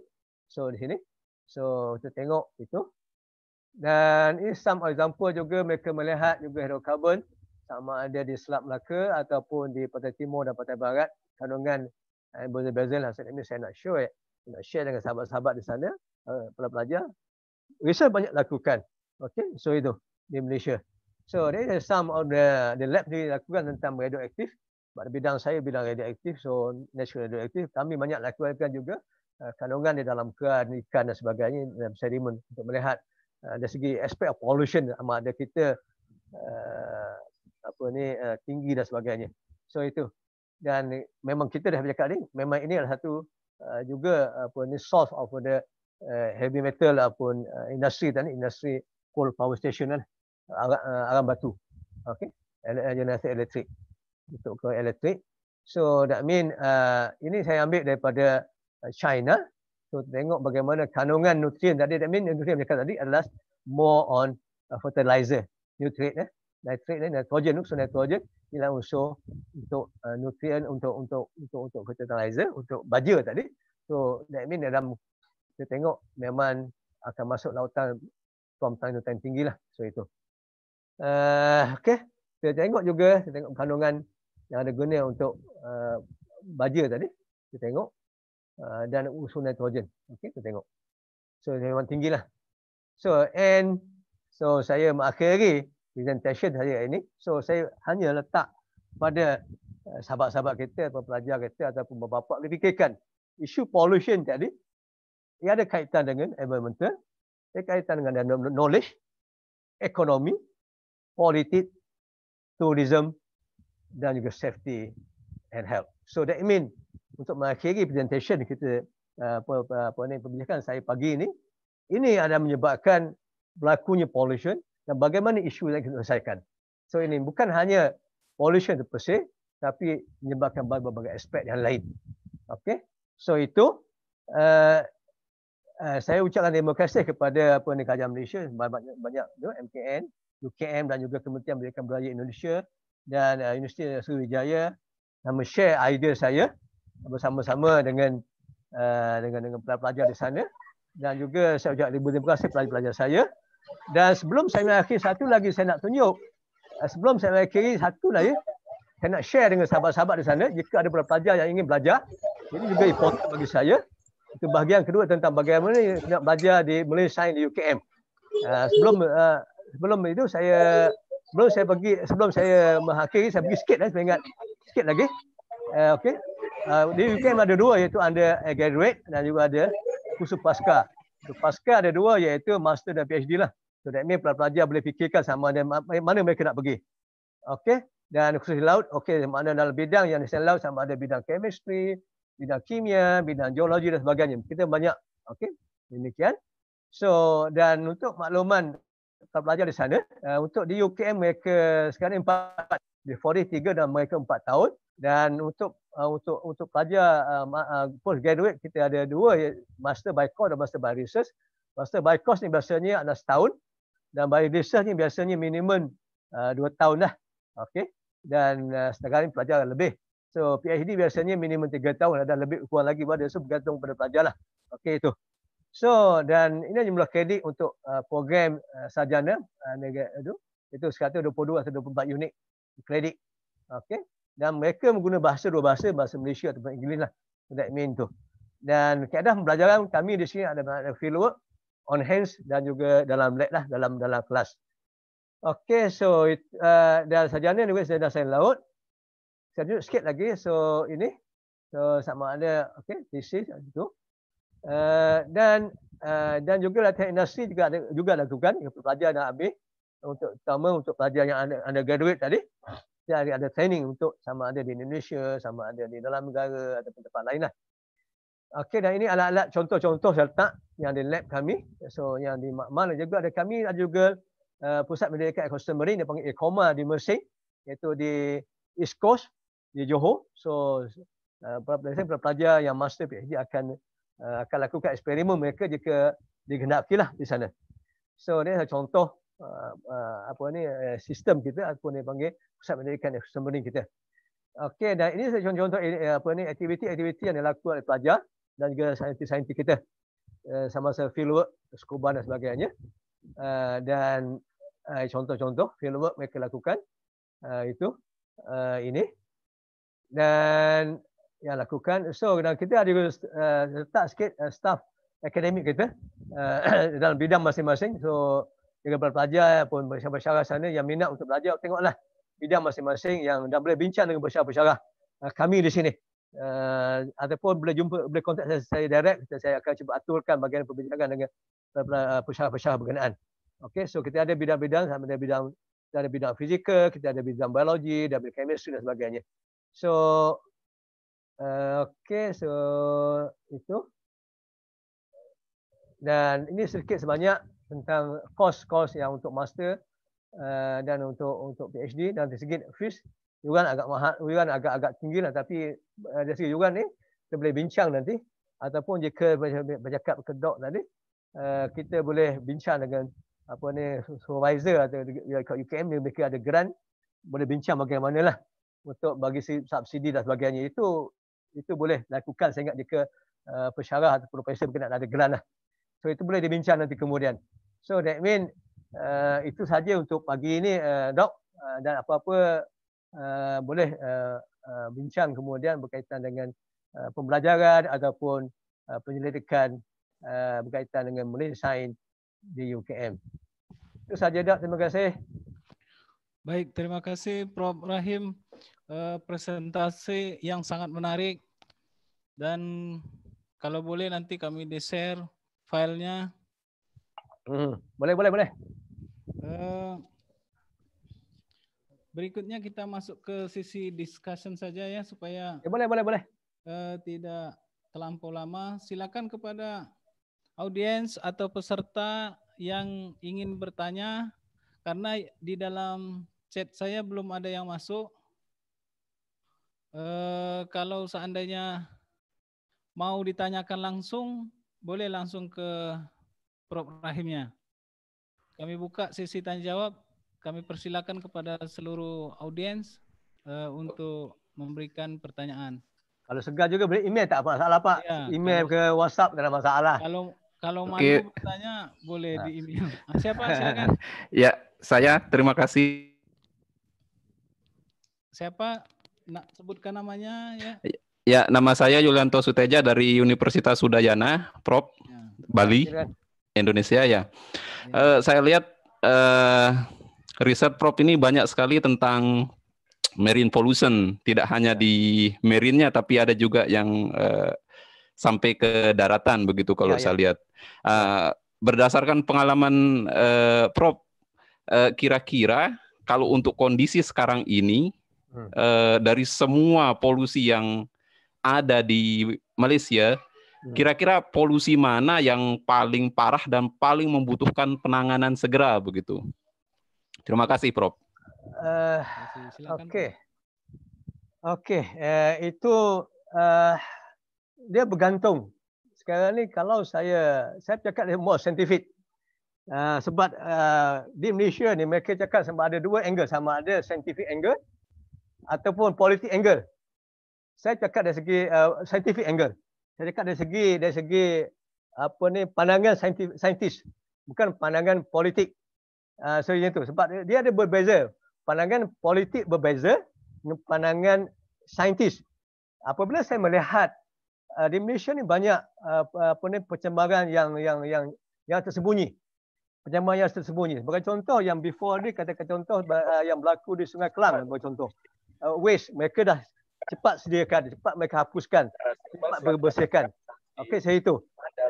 So di sini. So kita tengok itu dan some example juga mereka melihat juga hidrokarbon sama ada di Selat Melaka ataupun di Pantai Timur dan Pantai Barat kandungan benzene benzene hasil ini saya nak show it. Saya nak share dengan sahabat-sahabat di sana eh, pelajar-pelajar research banyak lakukan okay, so itu di Malaysia so there is some of the the lab ni lakukan tentang radioaktif pada bidang saya bidang radioaktif so natural radioaktif kami banyak lakukan juga eh, kandungan di dalam kerang ikan dan sebagainya dalam sedimen untuk melihat Ah, dari segi aspek pollution sama ada kita uh, ah, apa ni uh, tinggi dan sebagainya. So itu dan memang kita dah bercakap ni memang ini adalah satu uh, juga apa ni source of the uh, heavy metal ataupun uh, industri dan industri coal power station kan uh, arang batu. Okey. Generasi eh, elektrik untuk ke elektrik. So that mean uh, ini saya ambil daripada China So tengok bagaimana kandungan nutrien tadi that mean nutrien yang tadi adalah more on uh, fertilizer nutrient eh nitrate eh? nitrogen unsur nitrogen ialah unsur untuk uh, nutrien untuk untuk untuk untuk fertilizer untuk baja tadi. So that mean dalam kita tengok memang akan masuk lautan from time to time tinggilah. So itu. Uh, okay. Kita tengok juga kita tengok kandungan yang ada guna untuk uh, baja tadi. Kita tengok Uh, dan unsur nitrogen. Okey, kita tengok. So memang tinggilah. So and so saya mengakhiri presentation saya hari ini. So saya hanya letak pada uh, sahabat-sahabat kita atau pelajar kita ataupun bapa-bapa kita fikirkan isu pollution tadi ia ada kaitan dengan environmental, ia kaitan dengan knowledge, ekonomi, politik, tourism dan juga safety and health. So that mean untuk mengakhiri presentation kita uh, apa uh, perbincangan saya pagi ini ini ada menyebabkan berlakunya pollution dan bagaimana isu yang kita selesaikan. So ini bukan hanya pollution itu per se tapi menyebabkan berbagai aspek yang lain. Okey. So itu uh, uh, saya ucapkan terima kasih kepada apa ni Kerajaan Malaysia banyak banyak you MKN, UKM dan juga Kementerian Pendidikan Budaya Indonesia dan uh, Universiti Sriwijaya nama share idea saya bersama-sama dengan uh, dengan dengan pelajar di sana dan juga saya ucap ribu terima kasih pelajar-pelajar saya. Dan sebelum saya mengakhiri satu lagi saya nak tunjuk uh, sebelum saya mengakhiri satu lagi ya, saya nak share dengan sahabat-sahabat di sana jika ada pelajar yang ingin belajar ini juga important bagi saya itu bahagian kedua tentang bagaimana nak belajar di Malaysia di UKM. Uh, sebelum uh, sebelum itu saya sebelum saya pergi sebelum saya mengakhiri saya pergi sikit lagi eh, saya ingat sikit lagi. Uh, okay. Ah, di UKM ada dua iaitu under eh, graduate dan juga ada khusus pasca. So, pasca ada dua iaitu master dan PhD lah. So that means pelajar boleh fikirkan sama ada eh, mana mereka nak pergi. Okay. Dan khusus laut, okay. mana dalam bidang yang disebut laut sama ada bidang chemistry, bidang kimia, bidang geologi dan sebagainya. Kita banyak, Okay. Demikian. So dan untuk makluman pelajar di sana, uh, untuk di UKM mereka sekarang empat, di 43 dan mereka empat tahun dan untuk uh, untuk untuk pelajar uh, uh, post kita ada dua ya, master by course dan master by research master by course ni biasanya ada setahun dan by research ni biasanya minimum uh, dua tahun lah Okay. dan uh, sekarang ni pelajar lebih so PhD biasanya minimum tiga tahun dan lebih kurang lagi pada so bergantung pada pelajar lah Okay itu so dan ini jumlah kredit untuk uh, program uh, sarjana uh, negara itu itu 122 atau 124 unit kredit Okay dan mereka menggunakan bahasa dua bahasa bahasa Malaysia ataupun Inggeris lah that mean tu dan keadaan pembelajaran kami di sini ada ada fieldwork on hands dan juga dalam lab lah dalam dalam kelas okey so it, uh, dan sajana ni saya dah sign laut saya tunjuk sikit lagi so ini so sama ada okey this is uh, itu uh, dan uh, dan juga latihan industri juga ada juga lakukan untuk pelajar dan ambil untuk terutama untuk pelajar yang anda, anda graduate tadi setiap hari ada training untuk sama ada di Indonesia, sama ada di dalam negara ataupun tempat lain lah. Okey dan ini alat-alat contoh-contoh saya letak yang di lab kami. So yang di makmal juga ada kami ada juga uh, pusat pendidikan ekosistem marine dipanggil Ecoma di Mersing iaitu di East Coast di Johor. So uh, para pelajar yang master PhD akan uh, akan lakukan eksperimen mereka jika digendaki lah di sana. So ini contoh uh, uh, apa ni uh, sistem kita ataupun dipanggil pusat pendidikan yang sembunyi kita. Okey dan ini contoh-contoh eh, eh, apa ni aktiviti-aktiviti yang dilakukan oleh pelajar dan juga saintis-saintis kita eh, sama sama fieldwork, scuba dan sebagainya. dan contoh-contoh fieldwork mereka lakukan itu ini dan yang lakukan so dan kita ada juga letak sikit staff akademik kita [coughs] dalam bidang masing-masing so jika pelajar pun siapa-siapa sana yang minat untuk belajar tengoklah bidang masing-masing yang dan boleh bincang dengan pesyarah-pesyarah ah, uh, kami di sini. Uh, ataupun boleh jumpa boleh kontak saya, saya direct saya akan cuba aturkan bagian perbincangan dengan eh, pesyarah-pesyarah eh, berkenaan. Okay, so kita ada bidang-bidang, kita ada bidang kita ada bidang fizikal, kita ada bidang biologi, ada bidang chemistry dan sebagainya. So, uh, eh, okay, so itu. Dan ini sedikit sebanyak tentang kos-kos yang untuk master. Eh, dan untuk untuk PhD dan dari segi fees juga agak mahal juga agak agak tinggi lah tapi uh, dari segi yuran ni kita boleh bincang nanti ataupun jika bercakap ke dok tadi uh, kita boleh bincang dengan apa ni supervisor atau dekat UKM dia mereka ada grant boleh bincang bagaimana lah untuk bagi subsidi dan sebagainya itu itu boleh lakukan sehingga ingat jika uh, pesyarah atau profesor berkenaan ada grant lah so itu boleh dibincang nanti kemudian so that mean Eh, itu saja untuk pagi ini uh, dok uh, dan apa-apa uh, boleh uh, uh, bincang kemudian berkaitan dengan uh, pembelajaran ataupun uh, penyelidikan uh, berkaitan dengan marine science di UKM. Itu saja dok terima kasih. Baik, terima kasih Prof Rahim uh, presentasi yang sangat menarik dan kalau boleh nanti kami di-share filenya. Hmm, boleh boleh boleh. Eh, berikutnya kita masuk ke sisi discussion saja ya supaya ya, boleh boleh boleh uh, tidak terlampau lama. Silakan kepada audiens atau peserta yang ingin bertanya karena di dalam chat saya belum ada yang masuk. Uh, kalau seandainya mau ditanyakan langsung, boleh langsung ke Prof Rahimnya. Kami buka sesi tanya jawab. Kami persilakan kepada seluruh audiens uh, untuk memberikan pertanyaan. Kalau segar juga boleh email tak apa masalah Pak. Ya, email ke WhatsApp tidak masalah. Kalau kalau okay. mau bertanya boleh nah. di email. Ah, siapa silakan? [laughs] ya, saya terima kasih. Siapa? Nak sebutkan namanya ya. Ya, nama saya Yulianto Suteja dari Universitas Udayana, Prop, ya. Bali. Indonesia ya. Uh, saya lihat uh, riset Prop ini banyak sekali tentang marine pollution, tidak hanya iya. di marinnya tapi ada juga yang uh, sampai ke daratan begitu kalau ya, ya. saya lihat. Uh, berdasarkan pengalaman uh, Prop, uh, kira-kira kalau untuk kondisi sekarang ini hmm. uh, dari semua polusi yang ada di Malaysia Hmm. Kira-kira polusi mana yang paling parah dan paling membutuhkan penanganan segera begitu? Terima kasih, Prof. Uh, Oke, oke, eh, itu uh, dia bergantung. Sekarang ini kalau saya saya cakap dia more scientific. Uh, sebab uh, di Malaysia ni mereka cakap sama ada dua angle sama ada scientific angle ataupun politik angle. Saya cakap dari segi uh, scientific angle. saya cakap dari segi dari segi apa ni pandangan saintis bukan pandangan politik uh, so yang tu sebab dia, dia ada berbeza pandangan politik berbeza dengan pandangan saintis apabila saya melihat uh, di Malaysia ni banyak uh, apa ni pencemaran yang yang yang yang tersembunyi pencemaran yang tersembunyi sebagai contoh yang before ni kata-kata contoh uh, yang berlaku di Sungai Kelang sebagai contoh uh, waste mereka dah cepat sediakan, cepat mereka hapuskan, ya, cepat berbersihkan. Okey, saya itu.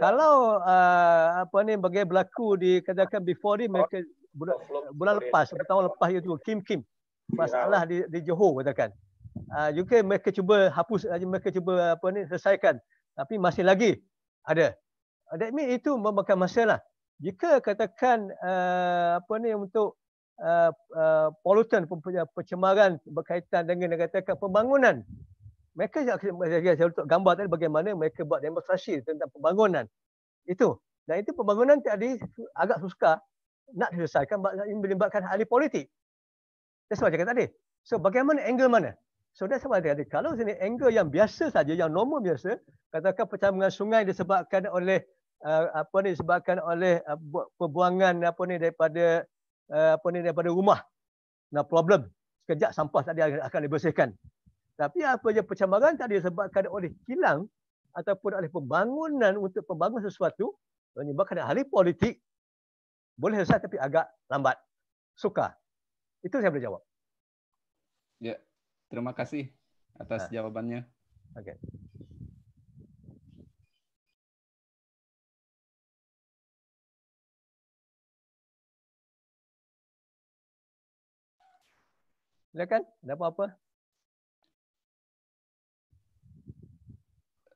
Kalau uh, apa ni bagi berlaku dikatakan before ni mereka bulan, bulan lepas, tahun lepas itu Kim Kim ya. masalah di, di Johor katakan. Uh, juga mereka cuba hapus, uh, mereka cuba apa ni selesaikan, tapi masih lagi ada. That mean itu memakan masalah. Jika katakan uh, apa ni untuk Polutan, uh, uh polutan pencemaran berkaitan dengan katakan pembangunan. Mereka saya saya untuk gambar tadi bagaimana mereka buat demonstrasi tentang pembangunan. Itu. Dan itu pembangunan tadi agak susah nak diselesaikan melibatkan ahli politik. That's why cakap tadi. So bagaimana angle mana? So that's why tadi. Kalau sini angle yang biasa saja, yang normal biasa, katakan pencemaran sungai disebabkan oleh uh, apa ni disebabkan oleh uh, pembuangan apa ni daripada uh, apa ni daripada rumah. No problem. Sekejap sampah tadi akan dibersihkan. Tapi apa je pencemaran tadi disebabkan oleh kilang ataupun oleh pembangunan untuk pembangun sesuatu menyebabkan ahli politik boleh selesai tapi agak lambat. Suka. Itu saya boleh jawab. Ya. Terima kasih atas ha. jawabannya. Okay. Silakan, ya ada apa-apa?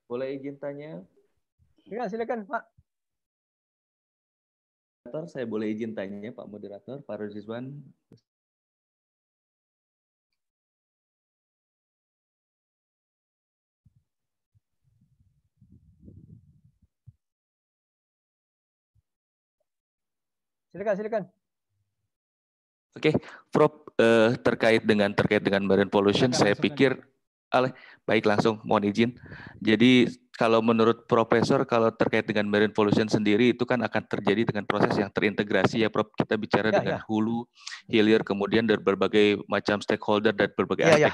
Boleh izin tanya? Silakan, ya silakan Pak. Moderator, saya boleh izin tanya Pak Moderator, Pak Rizwan. Silakan, silakan. Oke, okay. Prof uh, terkait dengan terkait dengan marine pollution, saya pikir Ale, baik langsung mohon izin. Jadi kalau menurut Profesor kalau terkait dengan marine pollution sendiri itu kan akan terjadi dengan proses yang terintegrasi ya Prof. Kita bicara ya, dengan ya. hulu, hilir, kemudian dari berbagai macam stakeholder dan berbagai ya, Ya.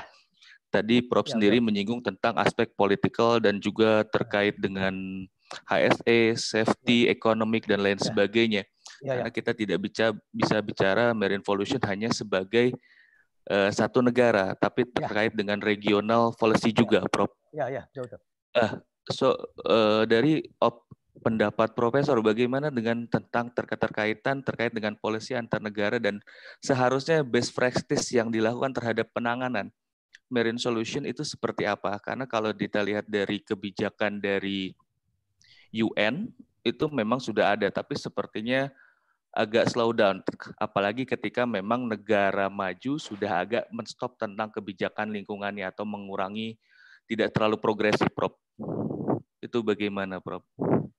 Tadi Prof ya, sendiri ya. menyinggung tentang aspek political dan juga terkait dengan HSE, safety, ya. economic dan lain ya. sebagainya Ya, ya, Karena ya. kita tidak bisa bisa bicara marine pollution hanya sebagai uh, satu negara, tapi ya. terkait ya. dengan regional policy ya. juga, Prof. Ya, ya, jauh. Uh, so uh, dari op, pendapat Profesor, bagaimana dengan tentang terketerkaitan terkait dengan polisi antar negara dan seharusnya best practice yang dilakukan terhadap penanganan marine solution itu seperti apa? Karena kalau kita lihat dari kebijakan dari UN itu memang sudah ada, tapi sepertinya agak slow down apalagi ketika memang negara maju sudah agak menstop tentang kebijakan lingkungannya atau mengurangi tidak terlalu progresif prop itu bagaimana prop oke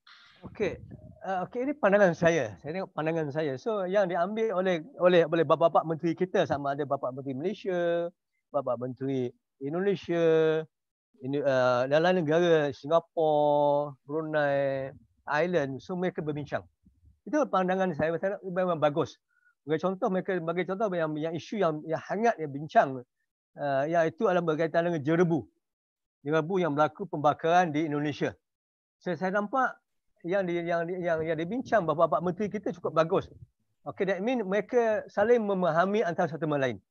okay. uh, ah, okay. ini pandangan saya saya tengok pandangan saya so yang diambil oleh oleh oleh bapa bapak menteri kita sama ada bapa menteri Malaysia bapa menteri Indonesia ini uh, ah, dalam negara Singapura Brunei Thailand so mereka berbincang itu pandangan saya memang bagus. Bagi contoh mereka bagi contoh yang, yang isu yang, yang hangat yang bincang uh, iaitu adalah berkaitan dengan jerebu. Jerebu yang berlaku pembakaran di Indonesia. So, saya nampak yang di, yang yang yang dibincang bapa-bapa menteri kita cukup bagus. Okay, that mean mereka saling memahami antara satu sama lain.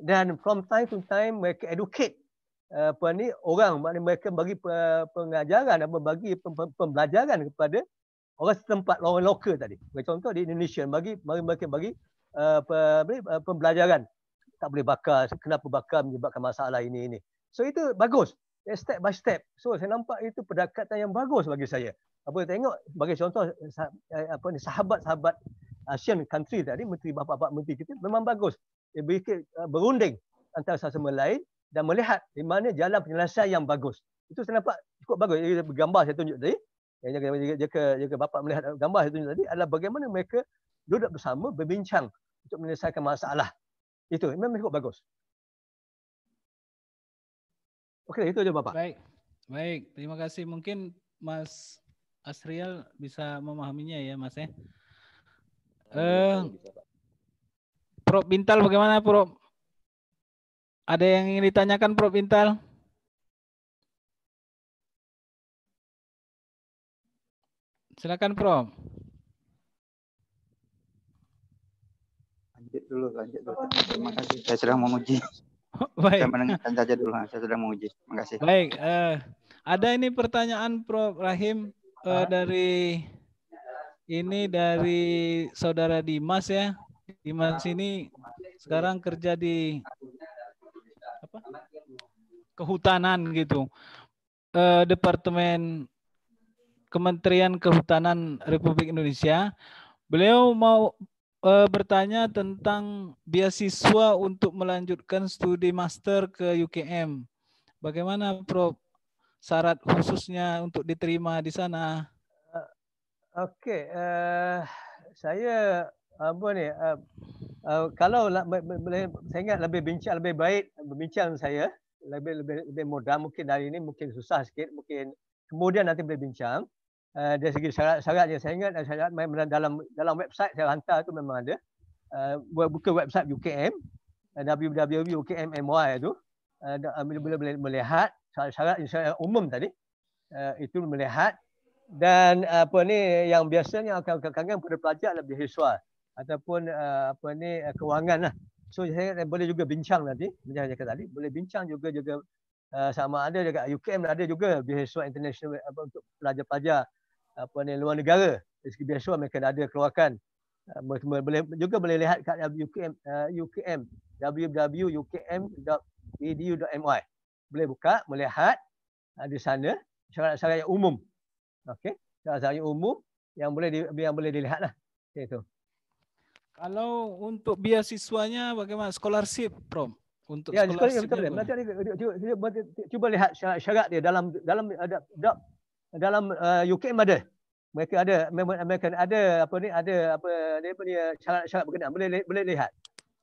Dan from time to time mereka educate uh, apa ni orang maknanya mereka bagi uh, pengajaran atau bagi pembelajaran kepada orang setempat orang lokal tadi. contoh di Indonesia bagi bagi bagi, bagi uh, pembelajaran tak boleh bakar kenapa bakar menyebabkan masalah ini ini. So itu bagus. Eh, step by step. So saya nampak itu pendekatan yang bagus bagi saya. Apa tengok bagi contoh eh, apa ni sahabat-sahabat Asian country tadi menteri bapa bapa menteri kita memang bagus. Dia berunding antara satu sama lain dan melihat di mana jalan penyelesaian yang bagus. Itu saya nampak cukup bagus. Ini gambar saya tunjuk tadi yang jika, jika, jika, jika bapak melihat gambar itu tadi adalah bagaimana mereka duduk bersama berbincang untuk menyelesaikan masalah. Itu memang cukup bagus. Okey, itu aja bapa. Baik. Baik, terima kasih. Mungkin Mas Asriel bisa memahaminya ya, Mas ya. Eh, eh Prof Bintal bagaimana, Prof? Ada yang ingin ditanyakan, Prof Bintal? Silakan Prom. Lanjut dulu, lanjut dulu. Terima kasih. Saya sedang menguji. [laughs] Baik. Saya mendengarkan saja dulu. Saya sedang menguji. Terima kasih. Baik. Uh, ada ini pertanyaan Prof. Rahim uh, dari ini dari saudara Dimas ya. Dimas ini sekarang kerja di apa? Kehutanan gitu. Uh, Departemen Kementerian Kehutanan Republik Indonesia. Beliau mau e, bertanya tentang beasiswa untuk melanjutkan studi master ke UKM. Bagaimana Prof syarat khususnya untuk diterima di sana? Uh, eh, Oke, okay. uh, eh, saya apa ni? Uh, uh, kalau la, saya ingat lebih bincang lebih baik bincang saya lebih lebih lebih mudah mungkin dari ini mungkin susah sikit mungkin kemudian nanti boleh bincang. Eh, dari segi syarat-syarat yang saya ingat dan eh, syarat dalam dalam website saya hantar tu memang ada. Uh, buka website UKM uh, www.ukmmy tu uh, boleh boleh melihat syarat-syarat umum tadi uh, itu melihat dan apa ni yang biasanya akan kekangan pada pelajar lebih visual ataupun uh, apa ni kewangan lah. So saya boleh juga bincang nanti, bincang cakap tadi, boleh bincang juga juga uh, sama ada dekat UKM ada juga biasiswa International apa untuk pelajar-pelajar apa ni luar negara seperti biasa mereka ada keluarkan uh, boleh juga boleh lihat kat UKM uh, ah, UKM www.ukm.edu.my boleh buka melihat uh, di sana syarat-syarat yang umum okey syarat-syarat yang umum yang boleh di, yang boleh dilihatlah okay, itu kalau untuk biasiswanya bagaimana scholarship prom untuk ya, sekolah sekolah, ya, betul, betul. Nanti, cuba, cuba, cuba, lihat syarat-syarat dia dalam dalam ada dalam uh, UKM ada mereka ada memang American ada apa ni ada apa dia punya syarat-syarat berkenaan boleh boleh lihat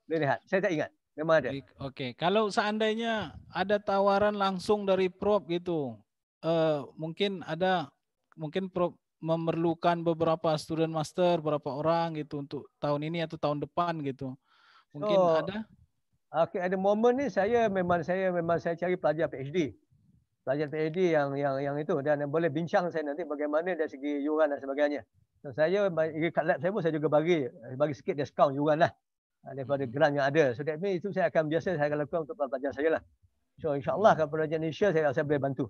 boleh lihat saya tak ingat memang ada okey kalau seandainya ada tawaran langsung dari prop gitu uh, mungkin ada mungkin prop memerlukan beberapa student master beberapa orang gitu untuk tahun ini atau tahun depan gitu mungkin so, oh. ada okey ada moment ni saya memang saya memang saya cari pelajar PhD pelajar PhD yang yang yang itu dan boleh bincang saya nanti bagaimana dari segi yuran dan sebagainya. So, saya kat lab saya pun saya juga bagi bagi sikit diskaun yuran lah ah, daripada hmm. grant yang ada. So that means itu saya akan biasa saya akan lakukan untuk pelajar saya lah. So insyaAllah kalau pelajar Indonesia saya rasa boleh bantu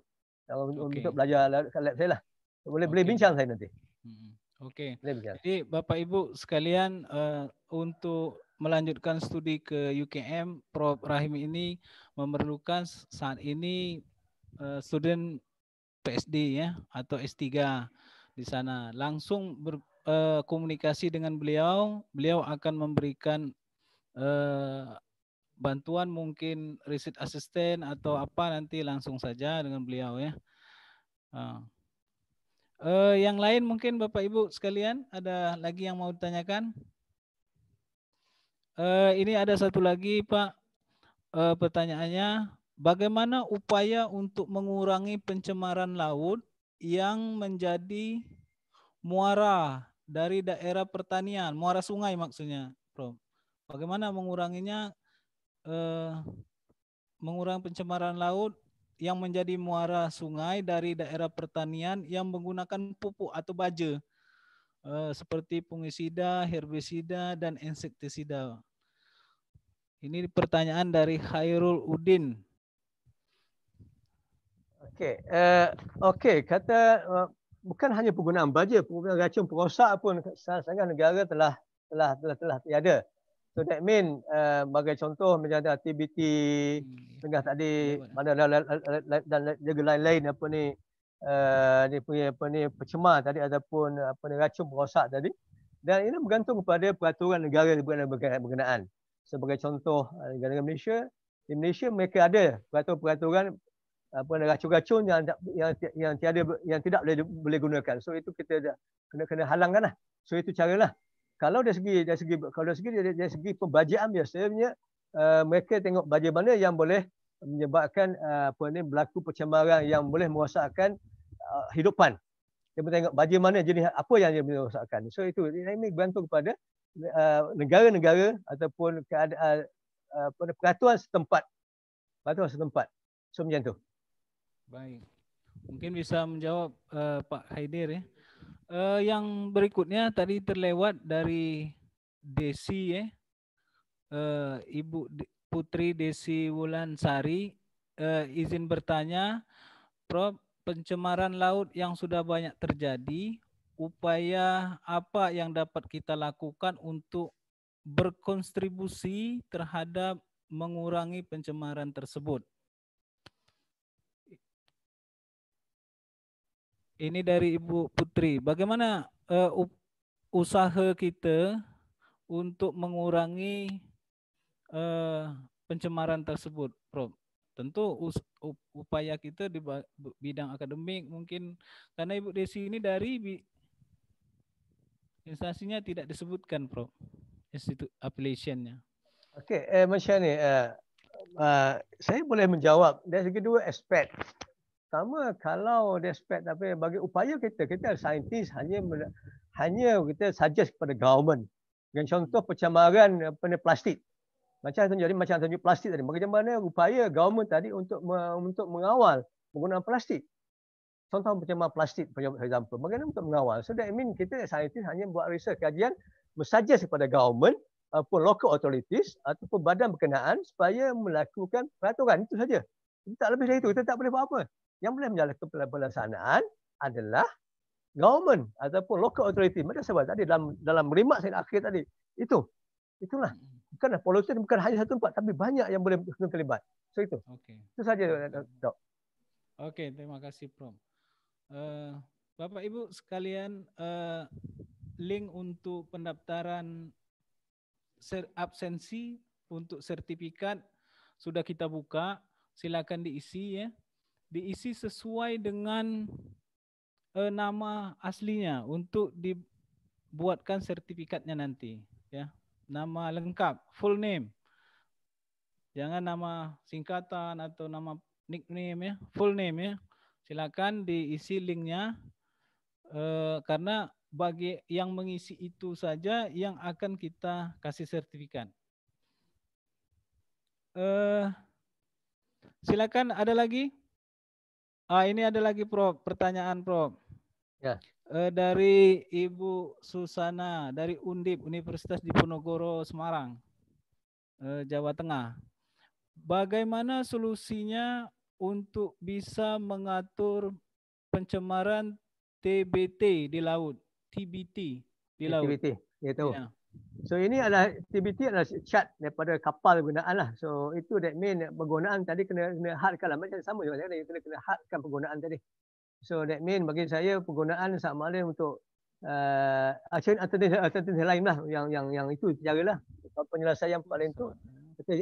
okay. untuk belajar kat lab saya lah. So, boleh okay. boleh bincang saya nanti. Hmm. Okay. Boleh bincang. Jadi Bapak Ibu sekalian uh, untuk melanjutkan studi ke UKM Prof Rahim ini memerlukan saat ini uh, student PSD ya atau S3 di sana. Langsung berkomunikasi eh, uh, dengan beliau, beliau akan memberikan uh, bantuan mungkin riset asisten atau apa nanti langsung saja dengan beliau ya. Uh. Uh, yang lain mungkin Bapak Ibu sekalian ada lagi yang mau ditanyakan? Uh, ini ada satu lagi Pak uh, pertanyaannya Bagaimana upaya untuk mengurangi pencemaran laut yang menjadi muara dari daerah pertanian, muara sungai maksudnya, Bro? Bagaimana menguranginya eh, mengurangi pencemaran laut yang menjadi muara sungai dari daerah pertanian yang menggunakan pupuk atau baja eh, seperti fungisida, herbisida dan insektisida. Ini pertanyaan dari Khairul Udin Okey. Uh, Okey, kata uh, bukan hanya penggunaan baja, penggunaan racun perosak pun sangat negara telah telah telah telah tiada. So that mean uh, contoh macam ada TBT hmm. tengah tadi lah. mana dan juga lain-lain apa ni uh, ni punya apa ni pencemar tadi ataupun apa ni racun perosak tadi. Dan ini bergantung kepada peraturan negara berkenaan. berkenaan. Sebagai contoh negara Malaysia, di Malaysia mereka ada peraturan-peraturan apa nak racun-racun yang yang yang tiada yang tidak boleh boleh gunakan. So itu kita kena kena halangkanlah. So itu caralah. Kalau dari segi dari segi kalau dari segi dari, dari segi pembajian biasanya uh, mereka tengok bajet mana yang boleh menyebabkan uh, apa ni berlaku pencemaran yang boleh merosakkan uh, hidupan. Kita tengok bajet mana jenis apa yang dia merosakkan. So itu ini bergantung kepada negara-negara uh, ataupun keadaan uh, peraturan setempat. Peraturan setempat. So macam tu. Baik. Mungkin bisa menjawab uh, Pak Haidir ya. Uh, yang berikutnya tadi terlewat dari Desi ya. Uh, Ibu Putri Desi Wulansari uh, izin bertanya Prof pencemaran laut yang sudah banyak terjadi upaya apa yang dapat kita lakukan untuk berkontribusi terhadap mengurangi pencemaran tersebut Ini dari Ibu Putri. Bagaimana uh, usaha kita untuk mengurangi uh, pencemaran tersebut, Prof? Tentu us upaya kita di bidang akademik mungkin karena Ibu Desi ini dari instansinya tidak disebutkan, Prof. Institut affiliation-nya. Oke, okay, eh, macam ni. Uh, uh, saya boleh menjawab dari segi dua aspek pertama kalau respect tapi bagi upaya kita kita saintis hanya hanya kita suggest kepada government dengan contoh pencemaran benda plastik macam tunjuk jadi macam tunjuk plastik tadi bagaimana upaya government tadi untuk untuk mengawal penggunaan plastik contoh pencemaran plastik for example bagaimana untuk mengawal so that mean kita saintis hanya buat research kajian mensuggest kepada government ataupun local authorities ataupun badan berkenaan supaya melakukan peraturan itu saja kita tak lebih dari itu kita tak boleh buat -apa yang boleh menjalankan pelaksanaan adalah government ataupun local authority. macam saya sebab tadi dalam dalam rimak saya akhir tadi. Itu. Itulah. Hmm. Bukanlah politik bukan hanya satu tempat tapi banyak yang boleh terlibat. So itu. Okey. Itu saja Dok. okay terima kasih Prom. Uh, Bapak Ibu sekalian uh, link untuk pendaftaran absensi untuk sertifikat sudah kita buka. Silakan diisi ya. diisi sesuai dengan uh, nama aslinya untuk dibuatkan sertifikatnya nanti ya nama lengkap full name jangan nama singkatan atau nama nickname ya full name ya silakan diisi linknya eh, karena bagi yang mengisi itu saja yang akan kita kasih sertifikat eh, silakan ada lagi Ah, ini ada lagi Prof, pertanyaan Prof. Ya. E, dari Ibu Susana dari Undip Universitas Diponegoro Semarang, e, Jawa Tengah. Bagaimana solusinya untuk bisa mengatur pencemaran TBT di laut, TBT di laut? TBT, itu. Ya. So ini adalah aktiviti adalah chat daripada kapal gunaan lah. So itu that mean penggunaan tadi kena kena hardkan lah. Macam sama juga tadi, kena kena hardkan penggunaan tadi. So that mean bagi saya penggunaan sama lain untuk uh, action alternatif, alternatif lain lah yang yang yang itu jagalah penyelesaian paling tu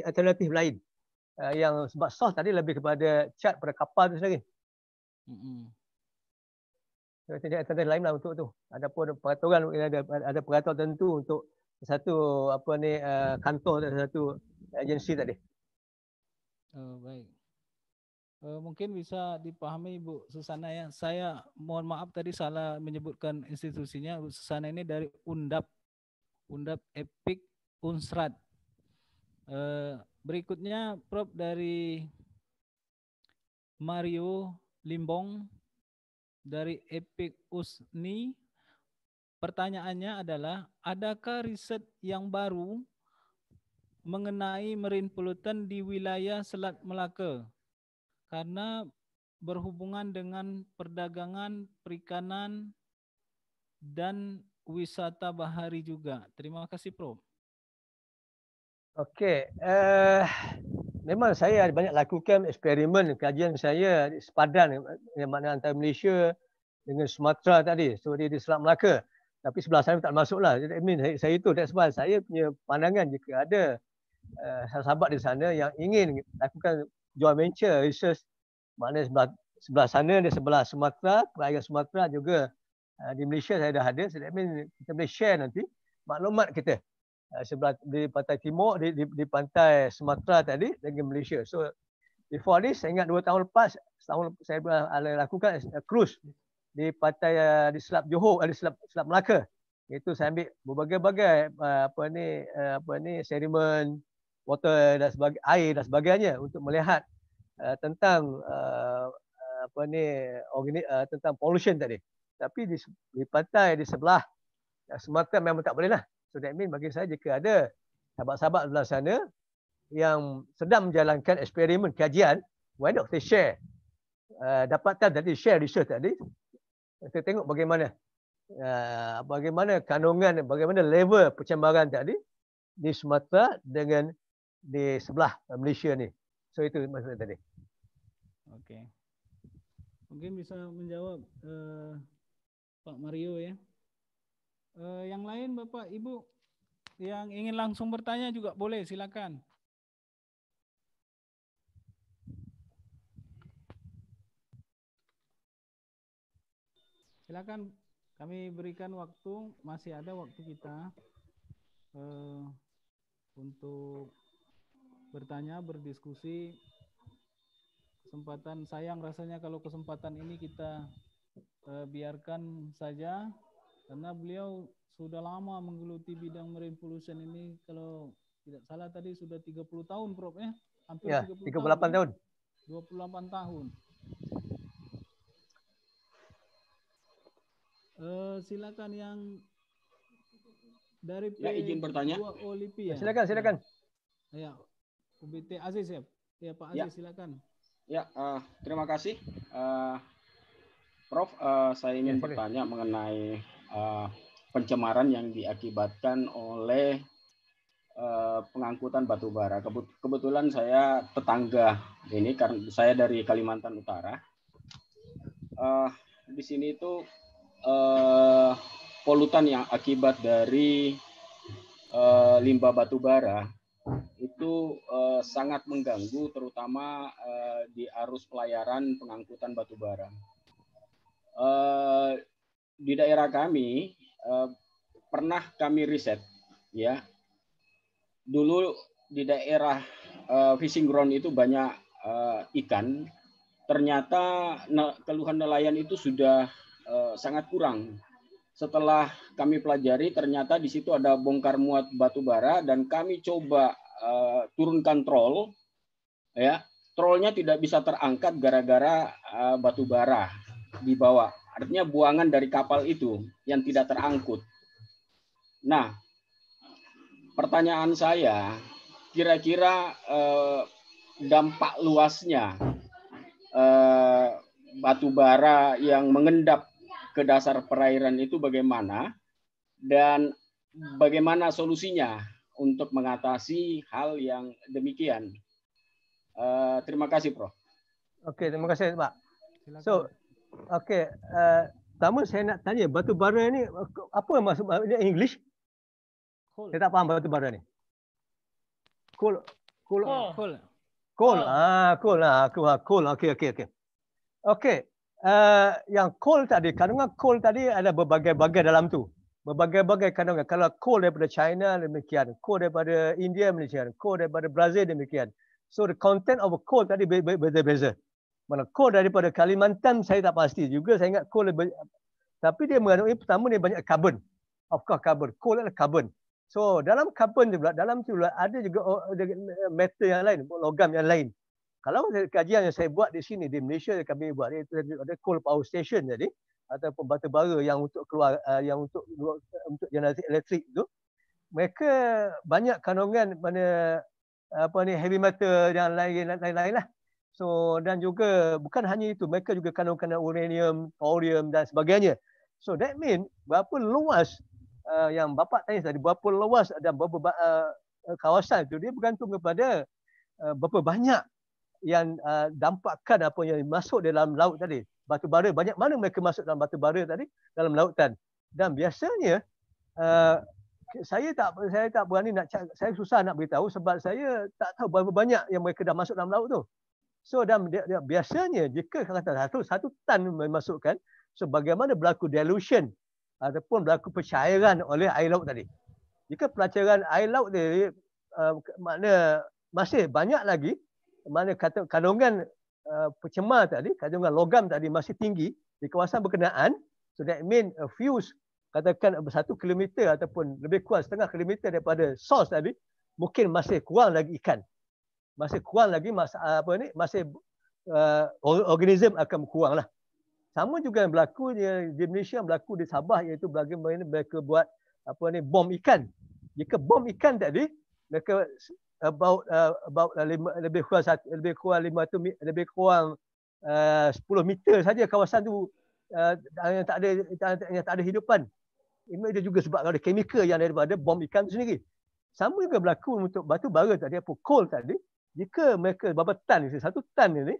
alternatif lain uh, yang sebab soft tadi lebih kepada chat pada kapal tu sendiri. Mm -hmm. Jadi alternatif lain lah untuk tu. Ada pun peraturan ada ada peraturan tertentu untuk satu apa ni uh, kantor atau satu agensi tadi. Oh, baik. Uh, mungkin bisa dipahami ibu Susana ya. Saya mohon maaf tadi salah menyebutkan institusinya. Bu Susana ini dari Undap Undap Epic Unsrat. Uh, berikutnya Prof dari Mario Limbong dari Epic Usni pertanyaannya adalah adakah riset yang baru mengenai marine pollutant di wilayah Selat Melaka karena berhubungan dengan perdagangan perikanan dan wisata bahari juga. Terima kasih, Prof. Okey, uh, memang saya banyak lakukan eksperimen kajian saya sepadan dengan eh, makna antara Malaysia dengan Sumatera tadi, seperti di Selat Melaka tapi sebelah sana tak masuk lah. That means saya, saya itu, that's why saya punya pandangan jika ada uh, sahabat di sana yang ingin lakukan joint venture research maknanya sebelah, sebelah sana di sebelah Sumatera, perairan Sumatera juga uh, di Malaysia saya dah ada. So that means kita boleh share nanti maklumat kita uh, sebelah di pantai timur, di, di, di pantai Sumatera tadi dengan Malaysia. So before this, saya ingat dua tahun lepas, tahun saya lakukan cruise di pantai uh, di Selat Johor ada eh, uh, Selat Selat Melaka itu saya ambil berbagai-bagai uh, apa ni uh, apa ni sedimen water dan sebagainya air dan sebagainya untuk melihat uh, tentang uh, apa ni organik uh, tentang pollution tadi tapi di, di pantai di sebelah uh, Sumatera memang tak boleh lah so that mean bagi saya jika ada sahabat-sahabat di sana yang sedang menjalankan eksperimen kajian why not they share uh, dapatkan tadi share research tadi kita tengok bagaimana uh, bagaimana kandungan bagaimana level percambaran tadi di Sumatera dengan di sebelah Malaysia ni. So itu maksud tadi. Okey. Mungkin bisa menjawab uh, Pak Mario ya. Uh, yang lain Bapak Ibu yang ingin langsung bertanya juga boleh silakan. silakan kami berikan waktu masih ada waktu kita eh, untuk bertanya berdiskusi kesempatan sayang rasanya kalau kesempatan ini kita eh, biarkan saja karena beliau sudah lama menggeluti bidang marine pollution ini kalau tidak salah tadi sudah 30 tahun Prof ya hampir ya, 30 38 tahun, tahun. 28 tahun Eh, silakan yang dari P ya, izin bertanya. ya. Silakan, silakan. Ya, UBT Aziz ya. Ya Pak ya. Aziz ya. silakan. Ya, uh, terima kasih. Uh, Prof, uh, saya ingin ya, bertanya mengenai uh, pencemaran yang diakibatkan oleh uh, pengangkutan batu bara. Kebut kebetulan saya tetangga ini karena saya dari Kalimantan Utara. Uh, di sini itu uh, polutan yang akibat dari uh, limbah bara itu uh, sangat mengganggu terutama uh, di arus pelayaran pengangkutan batubara. Uh, di daerah kami uh, pernah kami riset ya. Dulu di daerah uh, fishing ground itu banyak uh, ikan. Ternyata keluhan nelayan itu sudah Eh, sangat kurang. Setelah kami pelajari, ternyata di situ ada bongkar muat batu bara dan kami coba uh, turunkan troll, ya trollnya tidak bisa terangkat gara-gara uh, batu bara di bawah. Artinya buangan dari kapal itu yang tidak terangkut. Nah, pertanyaan saya, kira-kira uh, dampak luasnya uh, batu bara yang mengendap ke dasar perairan itu bagaimana dan bagaimana solusinya untuk mengatasi hal yang demikian. Uh, terima kasih, Prof. Oke, terima kasih, Pak. So, oke, okay, uh, saya nak tanya batu bara ini apa yang maksud ini English? Coal. Saya tak faham batu bara ini. Coal, coal, coal, coal, coal. ah, coal, ah, coal, coal, okay, okay, okay. Okay, Eh, yang coal tadi, kandungan coal tadi ada berbagai-bagai dalam tu. Berbagai-bagai kandungan. Kalau coal daripada China demikian, coal daripada India demikian, coal daripada Brazil demikian. So the content of coal tadi berbeza-beza. Mana coal daripada Kalimantan saya tak pasti juga. Saya ingat coal lebih... Tapi dia mengandungi pertama dia banyak carbon. Of course carbon. Coal adalah carbon. So dalam carbon juga dalam tu ada juga oh, metal yang lain, logam yang lain kalau kajian yang saya buat di sini di Malaysia yang kami buat itu ada coal power station jadi ataupun batubara yang untuk keluar eh, yang untuk untuk generasi elektrik tu mereka banyak kandungan mana apa ni heavy metal dan lain-lain lah. So dan juga bukan hanya itu mereka juga kandungan uranium, thorium dan sebagainya. So that mean berapa luas uh, yang bapak tanya tadi berapa luas dan berapa uh, kawasan itu dia bergantung kepada uh, berapa banyak yang uh, dampakkan apa yang masuk dalam laut tadi. Batu bara, banyak mana mereka masuk dalam batu bara tadi dalam lautan. Dan biasanya uh, saya tak saya tak berani nak saya susah nak beritahu sebab saya tak tahu berapa banyak yang mereka dah masuk dalam laut tu. So dan dia, dia, biasanya jika kata satu satu tan memasukkan so bagaimana berlaku dilution ataupun berlaku percairan oleh air laut tadi. Jika percairan air laut tadi uh, makna masih banyak lagi mana kata kandungan uh, pencemar tadi, kandungan logam tadi masih tinggi di kawasan berkenaan, so that mean a fuse katakan satu kilometer ataupun lebih kurang setengah kilometer daripada source tadi, mungkin masih kurang lagi ikan. Masih kurang lagi masa, uh, apa ni, masih uh, organisme akan kurang lah. Sama juga yang berlaku di Indonesia yang berlaku di Sabah iaitu bagaimana mereka buat apa ni bom ikan. Jika bom ikan tadi, mereka about uh, about uh, lima, lebih kurang satu, lebih kurang 500 lebih kurang uh, 10 meter saja kawasan tu uh, yang tak ada yang tak ada hidupan. Ini dia juga sebab ada kimia yang daripada bom ikan tu sendiri. Sama juga berlaku untuk batu bara tadi apa coal tadi. Jika mereka berapa tan ni satu tan ni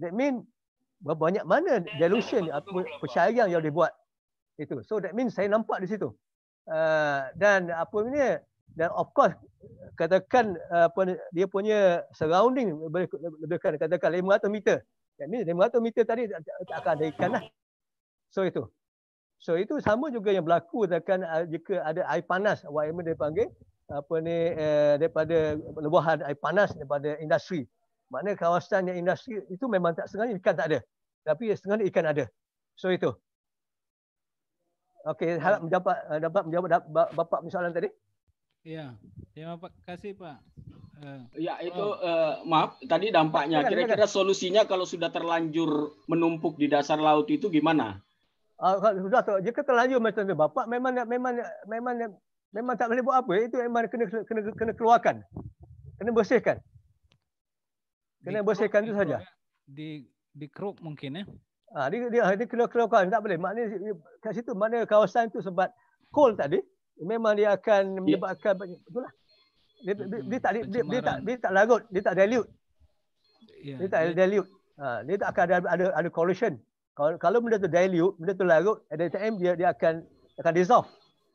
that mean berapa banyak mana dilution atau percairan yang dibuat itu. So that means saya nampak di situ. Uh, dan apa ni dan of course katakan uh, apa dia punya surrounding boleh lebihkan katakan 500 meter. Yang ini 500 meter tadi tak akan ada ikan lah. So itu. So itu sama juga yang berlaku katakan uh, jika ada air panas whatever dia panggil apa ni uh, daripada lebuhan air panas daripada industri. Makna kawasan yang industri itu memang tak sengaja ikan tak ada. Tapi sengaja ikan ada. So itu. Okey, harap dapat dapat menjawab bapak persoalan tadi. Ya, terima kasih Pak. Uh, ya oh. itu oh. uh, maaf tadi dampaknya. Kira-kira solusinya kalau sudah terlanjur menumpuk di dasar laut itu gimana? Uh, sudah jika terlanjur macam itu, bapak memang memang memang memang tak boleh buat apa itu memang kena kena kena keluarkan, kena bersihkan, kena bersihkan itu saja. Ya? Di di kerup mungkin ya? Ah, uh, di dia, dia keluar keluarkan tak boleh. Maknanya kat situ mana kawasan itu sebab coal tadi? memang dia akan menyebabkan yeah. banyak betul lah. Dia, dia, dia, tak, dia, dia, dia, tak, dia tak larut, dia tak dilute. Yeah. Dia tak yeah. dilute. Ha, dia tak akan ada, ada, ada corrosion. Kalau, kalau benda tu dilute, benda tu larut, at the time dia, dia akan akan dissolve.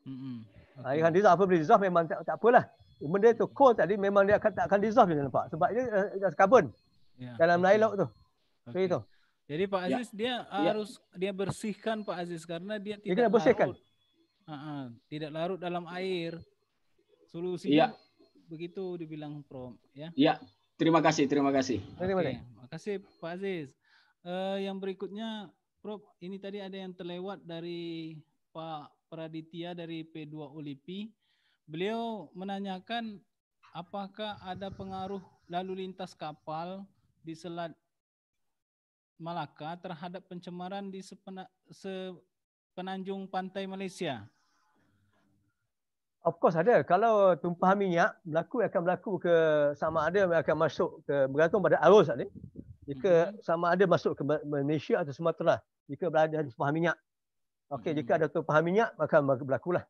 Mm-hmm. Okay. Ha, akan dissolve, apa boleh dissolve memang tak, tak apalah. Benda tu cold tadi memang dia akan, tak akan dissolve dia nampak. Sebab dia gas eh, carbon yeah. dalam okay. tu. Okay. Jadi, tu. Jadi Pak ya. Aziz ya. dia ya. harus dia bersihkan Pak Aziz karena dia tidak dia bersihkan. uh-uh, tidak larut dalam air. solusi ya. Iya. begitu dibilang Prom ya. Iya. Terima kasih, terima kasih. Terima kasih. Terima kasih Pak Aziz. Uh, yang berikutnya Prof, ini tadi ada yang terlewat dari Pak Praditya dari P2 Ulipi. Beliau menanyakan apakah ada pengaruh lalu lintas kapal di Selat Malaka terhadap pencemaran di sepena, sepenanjung pantai Malaysia? Of course ada. Kalau tumpah minyak, berlaku akan berlaku ke sama ada akan masuk ke bergantung pada arus ni. Jika mhm. sama ada masuk ke Malaysia atau Sumatera lah. jika berada di tumpah minyak. Okey, jika mhm. ada tumpah minyak maka berlaku lah.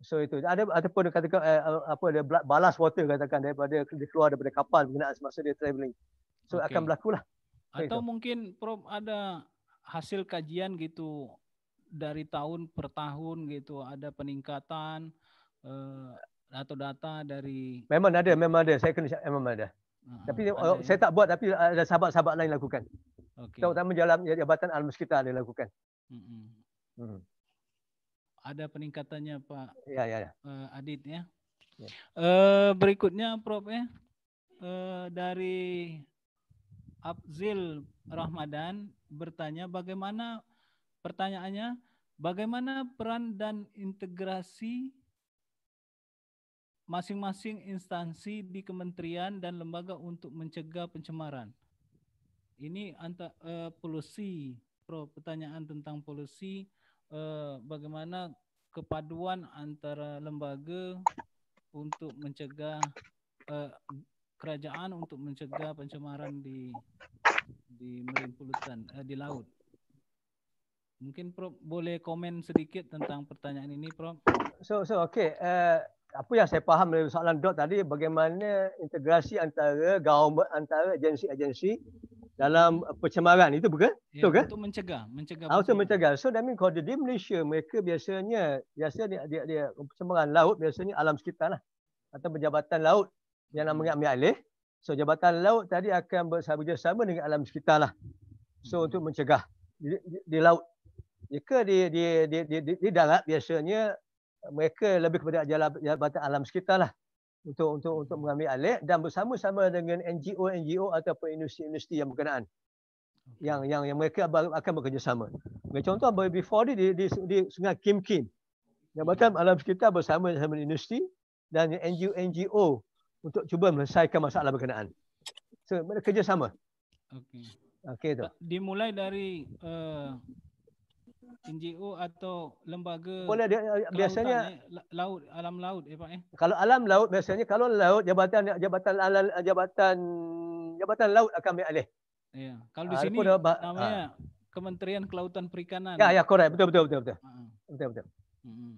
So itu ada ataupun katakan eh, eh apa ada balas water katakan daripada dia keluar daripada kapal berkenaan semasa dia travelling. So okay. akan berlaku lah. So, atau itu. mungkin prof ada hasil kajian gitu dari tahun per tahun gitu ada peningkatan Eh, atau data dari memang ada memang ada saya kena memang ada uh tapi hmm, oh, ada. saya ya. tak buat tapi ada sahabat-sahabat lain lakukan okey terutama dalam ya, jabatan al-muskita ada lakukan uh-huh. Uh-huh. ada peningkatannya Pak ya ya, ya. Uh, Adit ya, ya. Uh, berikutnya prof ya uh, dari Abzil Ramadan bertanya bagaimana pertanyaannya bagaimana peran dan integrasi masing-masing instansi di kementerian dan lembaga untuk mencegah pencemaran. Ini anta, uh, polusi, Pro, pertanyaan tentang polusi, uh, bagaimana kepaduan antara lembaga untuk mencegah uh, kerajaan untuk mencegah pencemaran di di marine pollutant uh, di laut. Mungkin Prof boleh komen sedikit tentang pertanyaan ini, Prof. So so okay. Uh, apa yang saya faham dari soalan dok tadi bagaimana integrasi antara government antara agensi-agensi dalam pencemaran itu bukan? Ya, itu ke? Untuk mencegah, mencegah. Ah, untuk mencegah. So that means kalau di Malaysia mereka biasanya biasa dia, dia, dia pencemaran laut biasanya alam sekitar lah atau pejabatan laut yang namanya mengambil alih. So jabatan laut tadi akan bersama-sama dengan alam sekitar lah. So untuk mencegah di, di, di laut. Jika di di, di, di, di, darat biasanya mereka lebih kepada jabatan alam sekitar lah untuk untuk untuk mengambil alih dan bersama-sama dengan NGO NGO ataupun universiti industri yang berkenaan yang yang yang mereka akan bekerjasama. Macam contoh before di di, di Sungai Kim Kim. Jabatan alam sekitar bersama dengan industri dan NGO NGO untuk cuba menyelesaikan masalah berkenaan. So, mereka kerjasama. Okey. Okey tu. Dimulai dari uh, NGO atau lembaga boleh dia, biasanya eh? laut alam laut eh, Pak, eh? kalau alam laut biasanya kalau laut jabatan jabatan alam jabatan jabatan laut akan ambil alih ya kalau di ha, sini pun, namanya ha. Kementerian Kelautan Perikanan ya ya korek betul betul betul betul ha. betul betul hmm.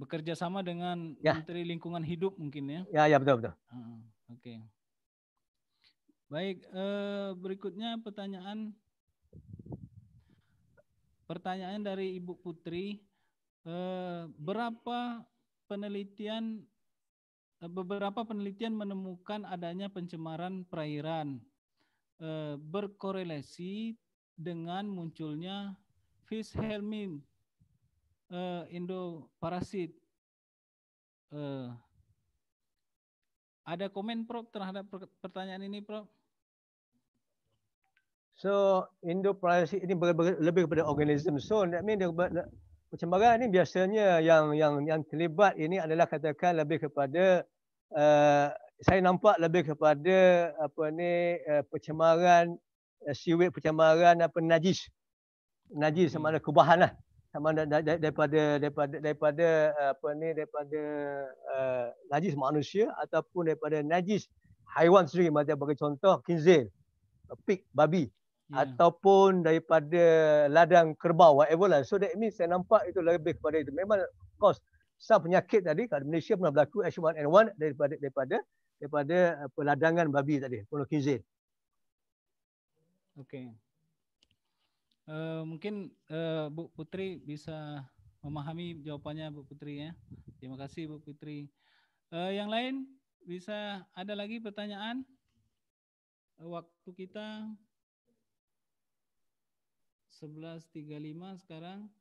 bekerja sama dengan ya. Menteri Lingkungan Hidup mungkin ya ya ya betul betul ha. oke okay. baik eh, berikutnya pertanyaan Pertanyaan dari Ibu Putri, eh, berapa penelitian eh, beberapa penelitian menemukan adanya pencemaran perairan eh, berkorelasi dengan munculnya fish helmin endoparasit. ada komen Prof terhadap pertanyaan ini Prof? So endoparasit ini lebih kepada organisme. So that mean dia percembaran ini biasanya yang yang yang terlibat ini adalah katakan lebih kepada uh, saya nampak lebih kepada apa ni uh, eh, percembaran uh, eh, siwet percembaran apa najis. Najis sama hmm. ada kubahanlah. Sama ada daripada daripada daripada, daripada uh, apa ni daripada uh, najis manusia ataupun daripada najis haiwan sendiri macam bagi contoh khinzir, pig, babi yeah. ataupun daripada ladang kerbau whatever lah so that means saya nampak itu lebih kepada itu memang of course sebab penyakit tadi kat Malaysia pernah berlaku H1N1 daripada daripada daripada peladangan babi tadi Pulau Kinzir okey uh, mungkin uh, Bu Putri bisa memahami jawapannya Bu Putri ya. Terima kasih Bu Putri. Uh, yang lain bisa ada lagi pertanyaan? Waktu kita 11.35 sekarang.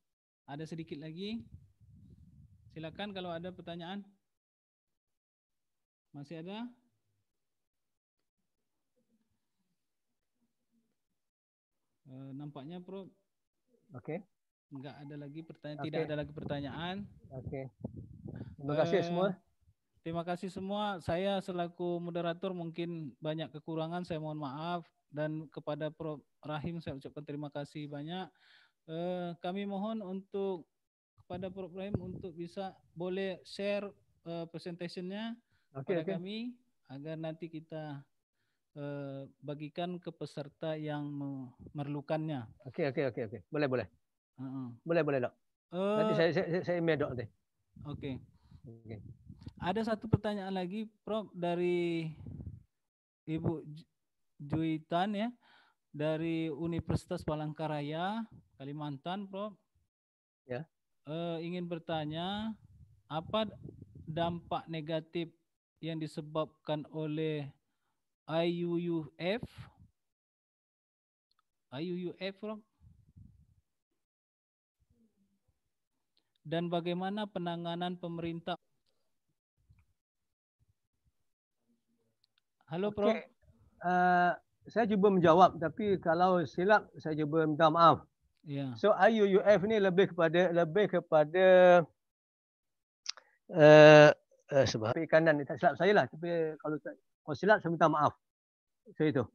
Ada sedikit lagi. Silakan kalau ada pertanyaan. Masih ada? E, nampaknya Prof. Oke. Okay. Enggak ada lagi pertanyaan, okay. tidak ada lagi pertanyaan. Oke. Okay. Terima kasih e, semua. Terima kasih semua. Saya selaku moderator mungkin banyak kekurangan, saya mohon maaf. dan kepada Prof. Rahim saya ucapkan terima kasih banyak. Uh, kami mohon untuk kepada Prof. Rahim untuk bisa boleh share uh, presentationnya okay, kepada okay. kami agar nanti kita uh, bagikan ke peserta yang memerlukannya. Okey, okey, okey, okey. Boleh, boleh. Uh-huh. Boleh, boleh, Dok. Uh, nanti saya, saya, saya email Dok nanti. Okey. Okay. Ada satu pertanyaan lagi, Prof. dari Ibu Juitan ya dari Universitas Palangkaraya, Kalimantan, Prof. Ya. E, ingin bertanya apa dampak negatif yang disebabkan oleh IUUF? IUUF, Prof. Dan bagaimana penanganan pemerintah? Halo, Prof. Ah, saya cuba menjawab tapi kalau silap saya cuba minta maaf. Yeah. So IUUF ni lebih kepada lebih kepada uh, uh, kanan. Tak silap saya lah. Tapi kalau, kalau silap saya minta maaf. So itu.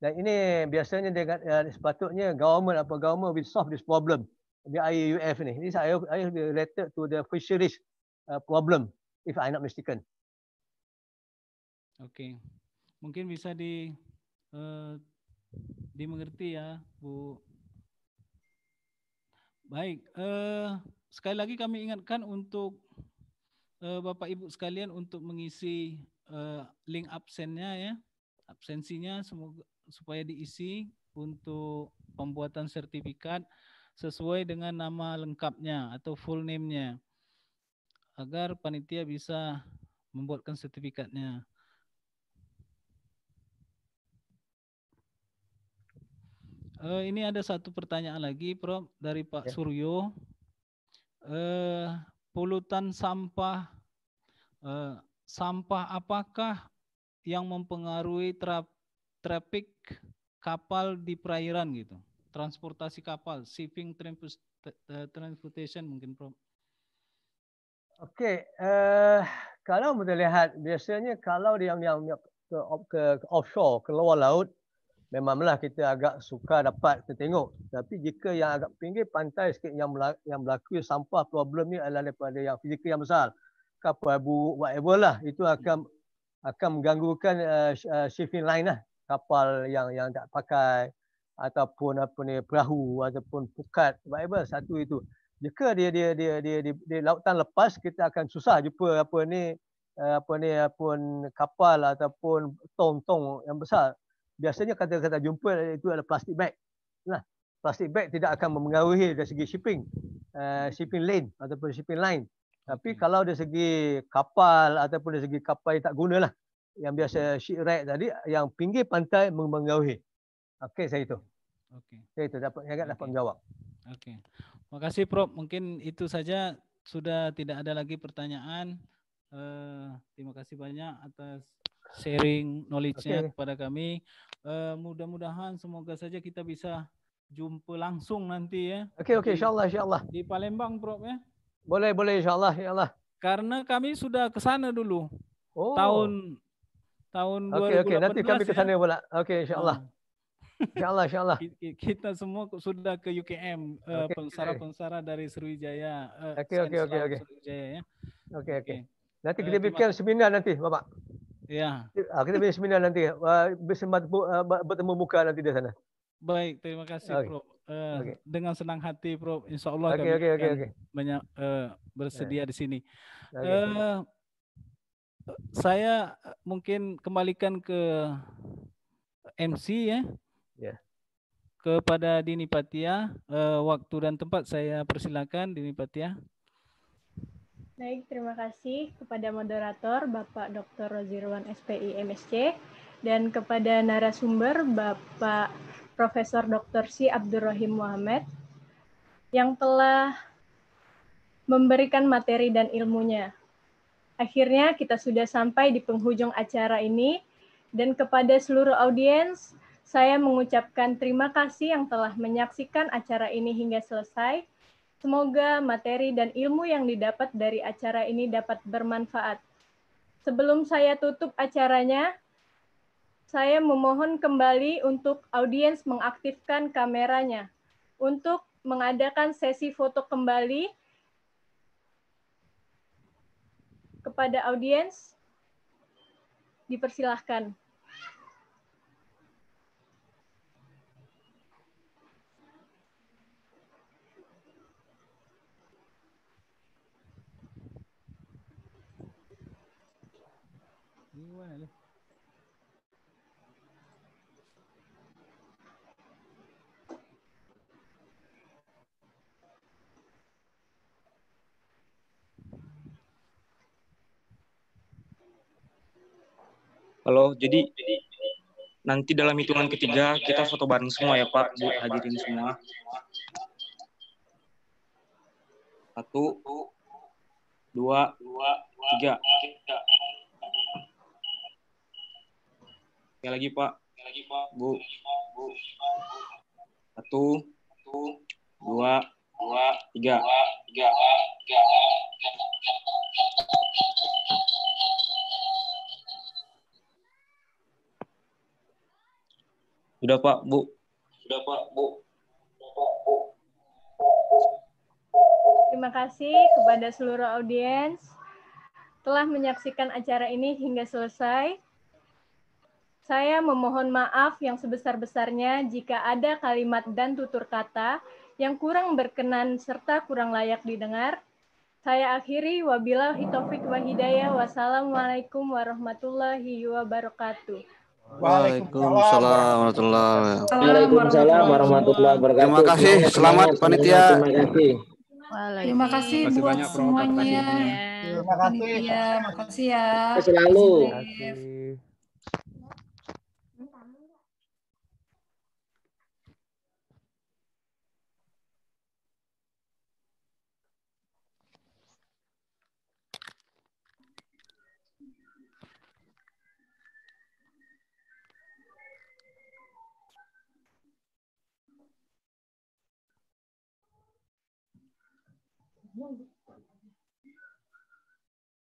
Dan ini biasanya dengan uh, sepatutnya government apa government will solve this problem. The IUUF ni. This IUUF related to the fisheries uh, problem if I'm not mistaken. Okay. mungkin bisa di uh, dimengerti ya, Bu. Baik, uh, sekali lagi kami ingatkan untuk uh, Bapak Ibu sekalian untuk mengisi uh, link absennya ya, absensinya semoga supaya diisi untuk pembuatan sertifikat sesuai dengan nama lengkapnya atau full name-nya agar panitia bisa membuatkan sertifikatnya. Uh, ini ada satu pertanyaan lagi, Prof, dari Pak ya. Suryo. Uh, polutan sampah, uh, sampah apakah yang mempengaruhi tra trafik kapal di perairan gitu? Transportasi kapal, shipping transportation mungkin, Prof. Oke, uh, kalau mau lihat biasanya kalau yang yang ke, ke, ke offshore, ke luar laut, memanglah kita agak suka dapat kita tengok tapi jika yang agak pinggir pantai sikit yang yang berlaku sampah problem ni adalah daripada yang fizikal yang besar kapal buruk whatever lah itu akan akan mengganggukan uh, eh, uh, eh, shipping line lah kapal yang yang tak pakai ataupun apa ni perahu ataupun pukat whatever satu itu jika dia dia dia dia di lautan lepas kita akan susah jumpa apa ni eh, apa ni apa kapal ataupun tong-tong yang besar biasanya kata-kata jumpa itu adalah plastik bag. Nah, plastik bag tidak akan mempengaruhi dari segi shipping, uh, shipping lane ataupun shipping line. Tapi hmm. kalau dari segi kapal ataupun dari segi kapal yang tak lah. yang biasa ship rack tadi yang pinggir pantai mempengaruhi. Okey saya itu. Okey. Saya itu dapat saya okay. dapat menjawab. Okey. Terima kasih Prof. Mungkin itu saja sudah tidak ada lagi pertanyaan. Uh, terima kasih banyak atas sharing knowledge-nya okay. kepada kami. Uh, mudah-mudahan semoga saja kita bisa jumpa langsung nanti ya. Okey okey insyaallah insyaallah. Di Palembang Prof ya. Boleh boleh insyaallah insyaallah. Karena kami sudah ke sana dulu. Oh. Tahun tahun okay, 2018. Okey okey nanti kami ke sana ya. pula. Okey insyaallah. Hmm. Insyaallah insyaallah. kita semua sudah ke UKM eh, okay, uh, pensara okay. dari Sriwijaya. Eh, okey okey okey okey. Sriwijaya ya. Okey okey. Nanti kita uh, bikin seminar nanti Bapak. Ya. Ah, kita punya seminar nanti. Uh, ah, bersempat uh, ah, bertemu muka nanti di sana. Baik, terima kasih, okay. Prof. Uh, eh, okay. Dengan senang hati, Prof. Insya Allah okay, kami okay, okay, okay. Banyak, uh, bersedia okay. di sini. Okay. Uh, eh, saya mungkin kembalikan ke MC ya. Yeah. Kepada Dini Patia, uh, waktu dan tempat saya persilakan Dini Patia. Baik, terima kasih kepada moderator Bapak Dr. Rozirwan SPI MSC dan kepada narasumber Bapak Profesor Dr. Si Abdurrahim Muhammad yang telah memberikan materi dan ilmunya. Akhirnya kita sudah sampai di penghujung acara ini dan kepada seluruh audiens saya mengucapkan terima kasih yang telah menyaksikan acara ini hingga selesai. Semoga materi dan ilmu yang didapat dari acara ini dapat bermanfaat. Sebelum saya tutup acaranya, saya memohon kembali untuk audiens mengaktifkan kameranya untuk mengadakan sesi foto kembali kepada audiens. Dipersilahkan. Halo, jadi nanti dalam hitungan ketiga kita foto bareng semua ya Pak, buat hadirin semua. Satu, dua, tiga. Sekali lagi Pak. Sekali lagi Pak. Bu. Satu. Satu. Dua. Dua. Tiga. Dua. Tiga. Tiga. Sudah Pak, Bu. Sudah Pak, Bu. Terima kasih kepada seluruh audiens telah menyaksikan acara ini hingga selesai. Saya memohon maaf yang sebesar-besarnya jika ada kalimat dan tutur kata yang kurang berkenan serta kurang layak didengar. Saya akhiri wabillahi taufik wa hidayah. Wassalamualaikum warahmatullahi wabarakatuh. Waalaikumsalam warahmatullahi wabarakatuh. Terima kasih. Selamat panitia. Terima kasih. Terima buat semuanya. Terima kasih. Terima kasih ya. Selalu. Terima kasih. mundo.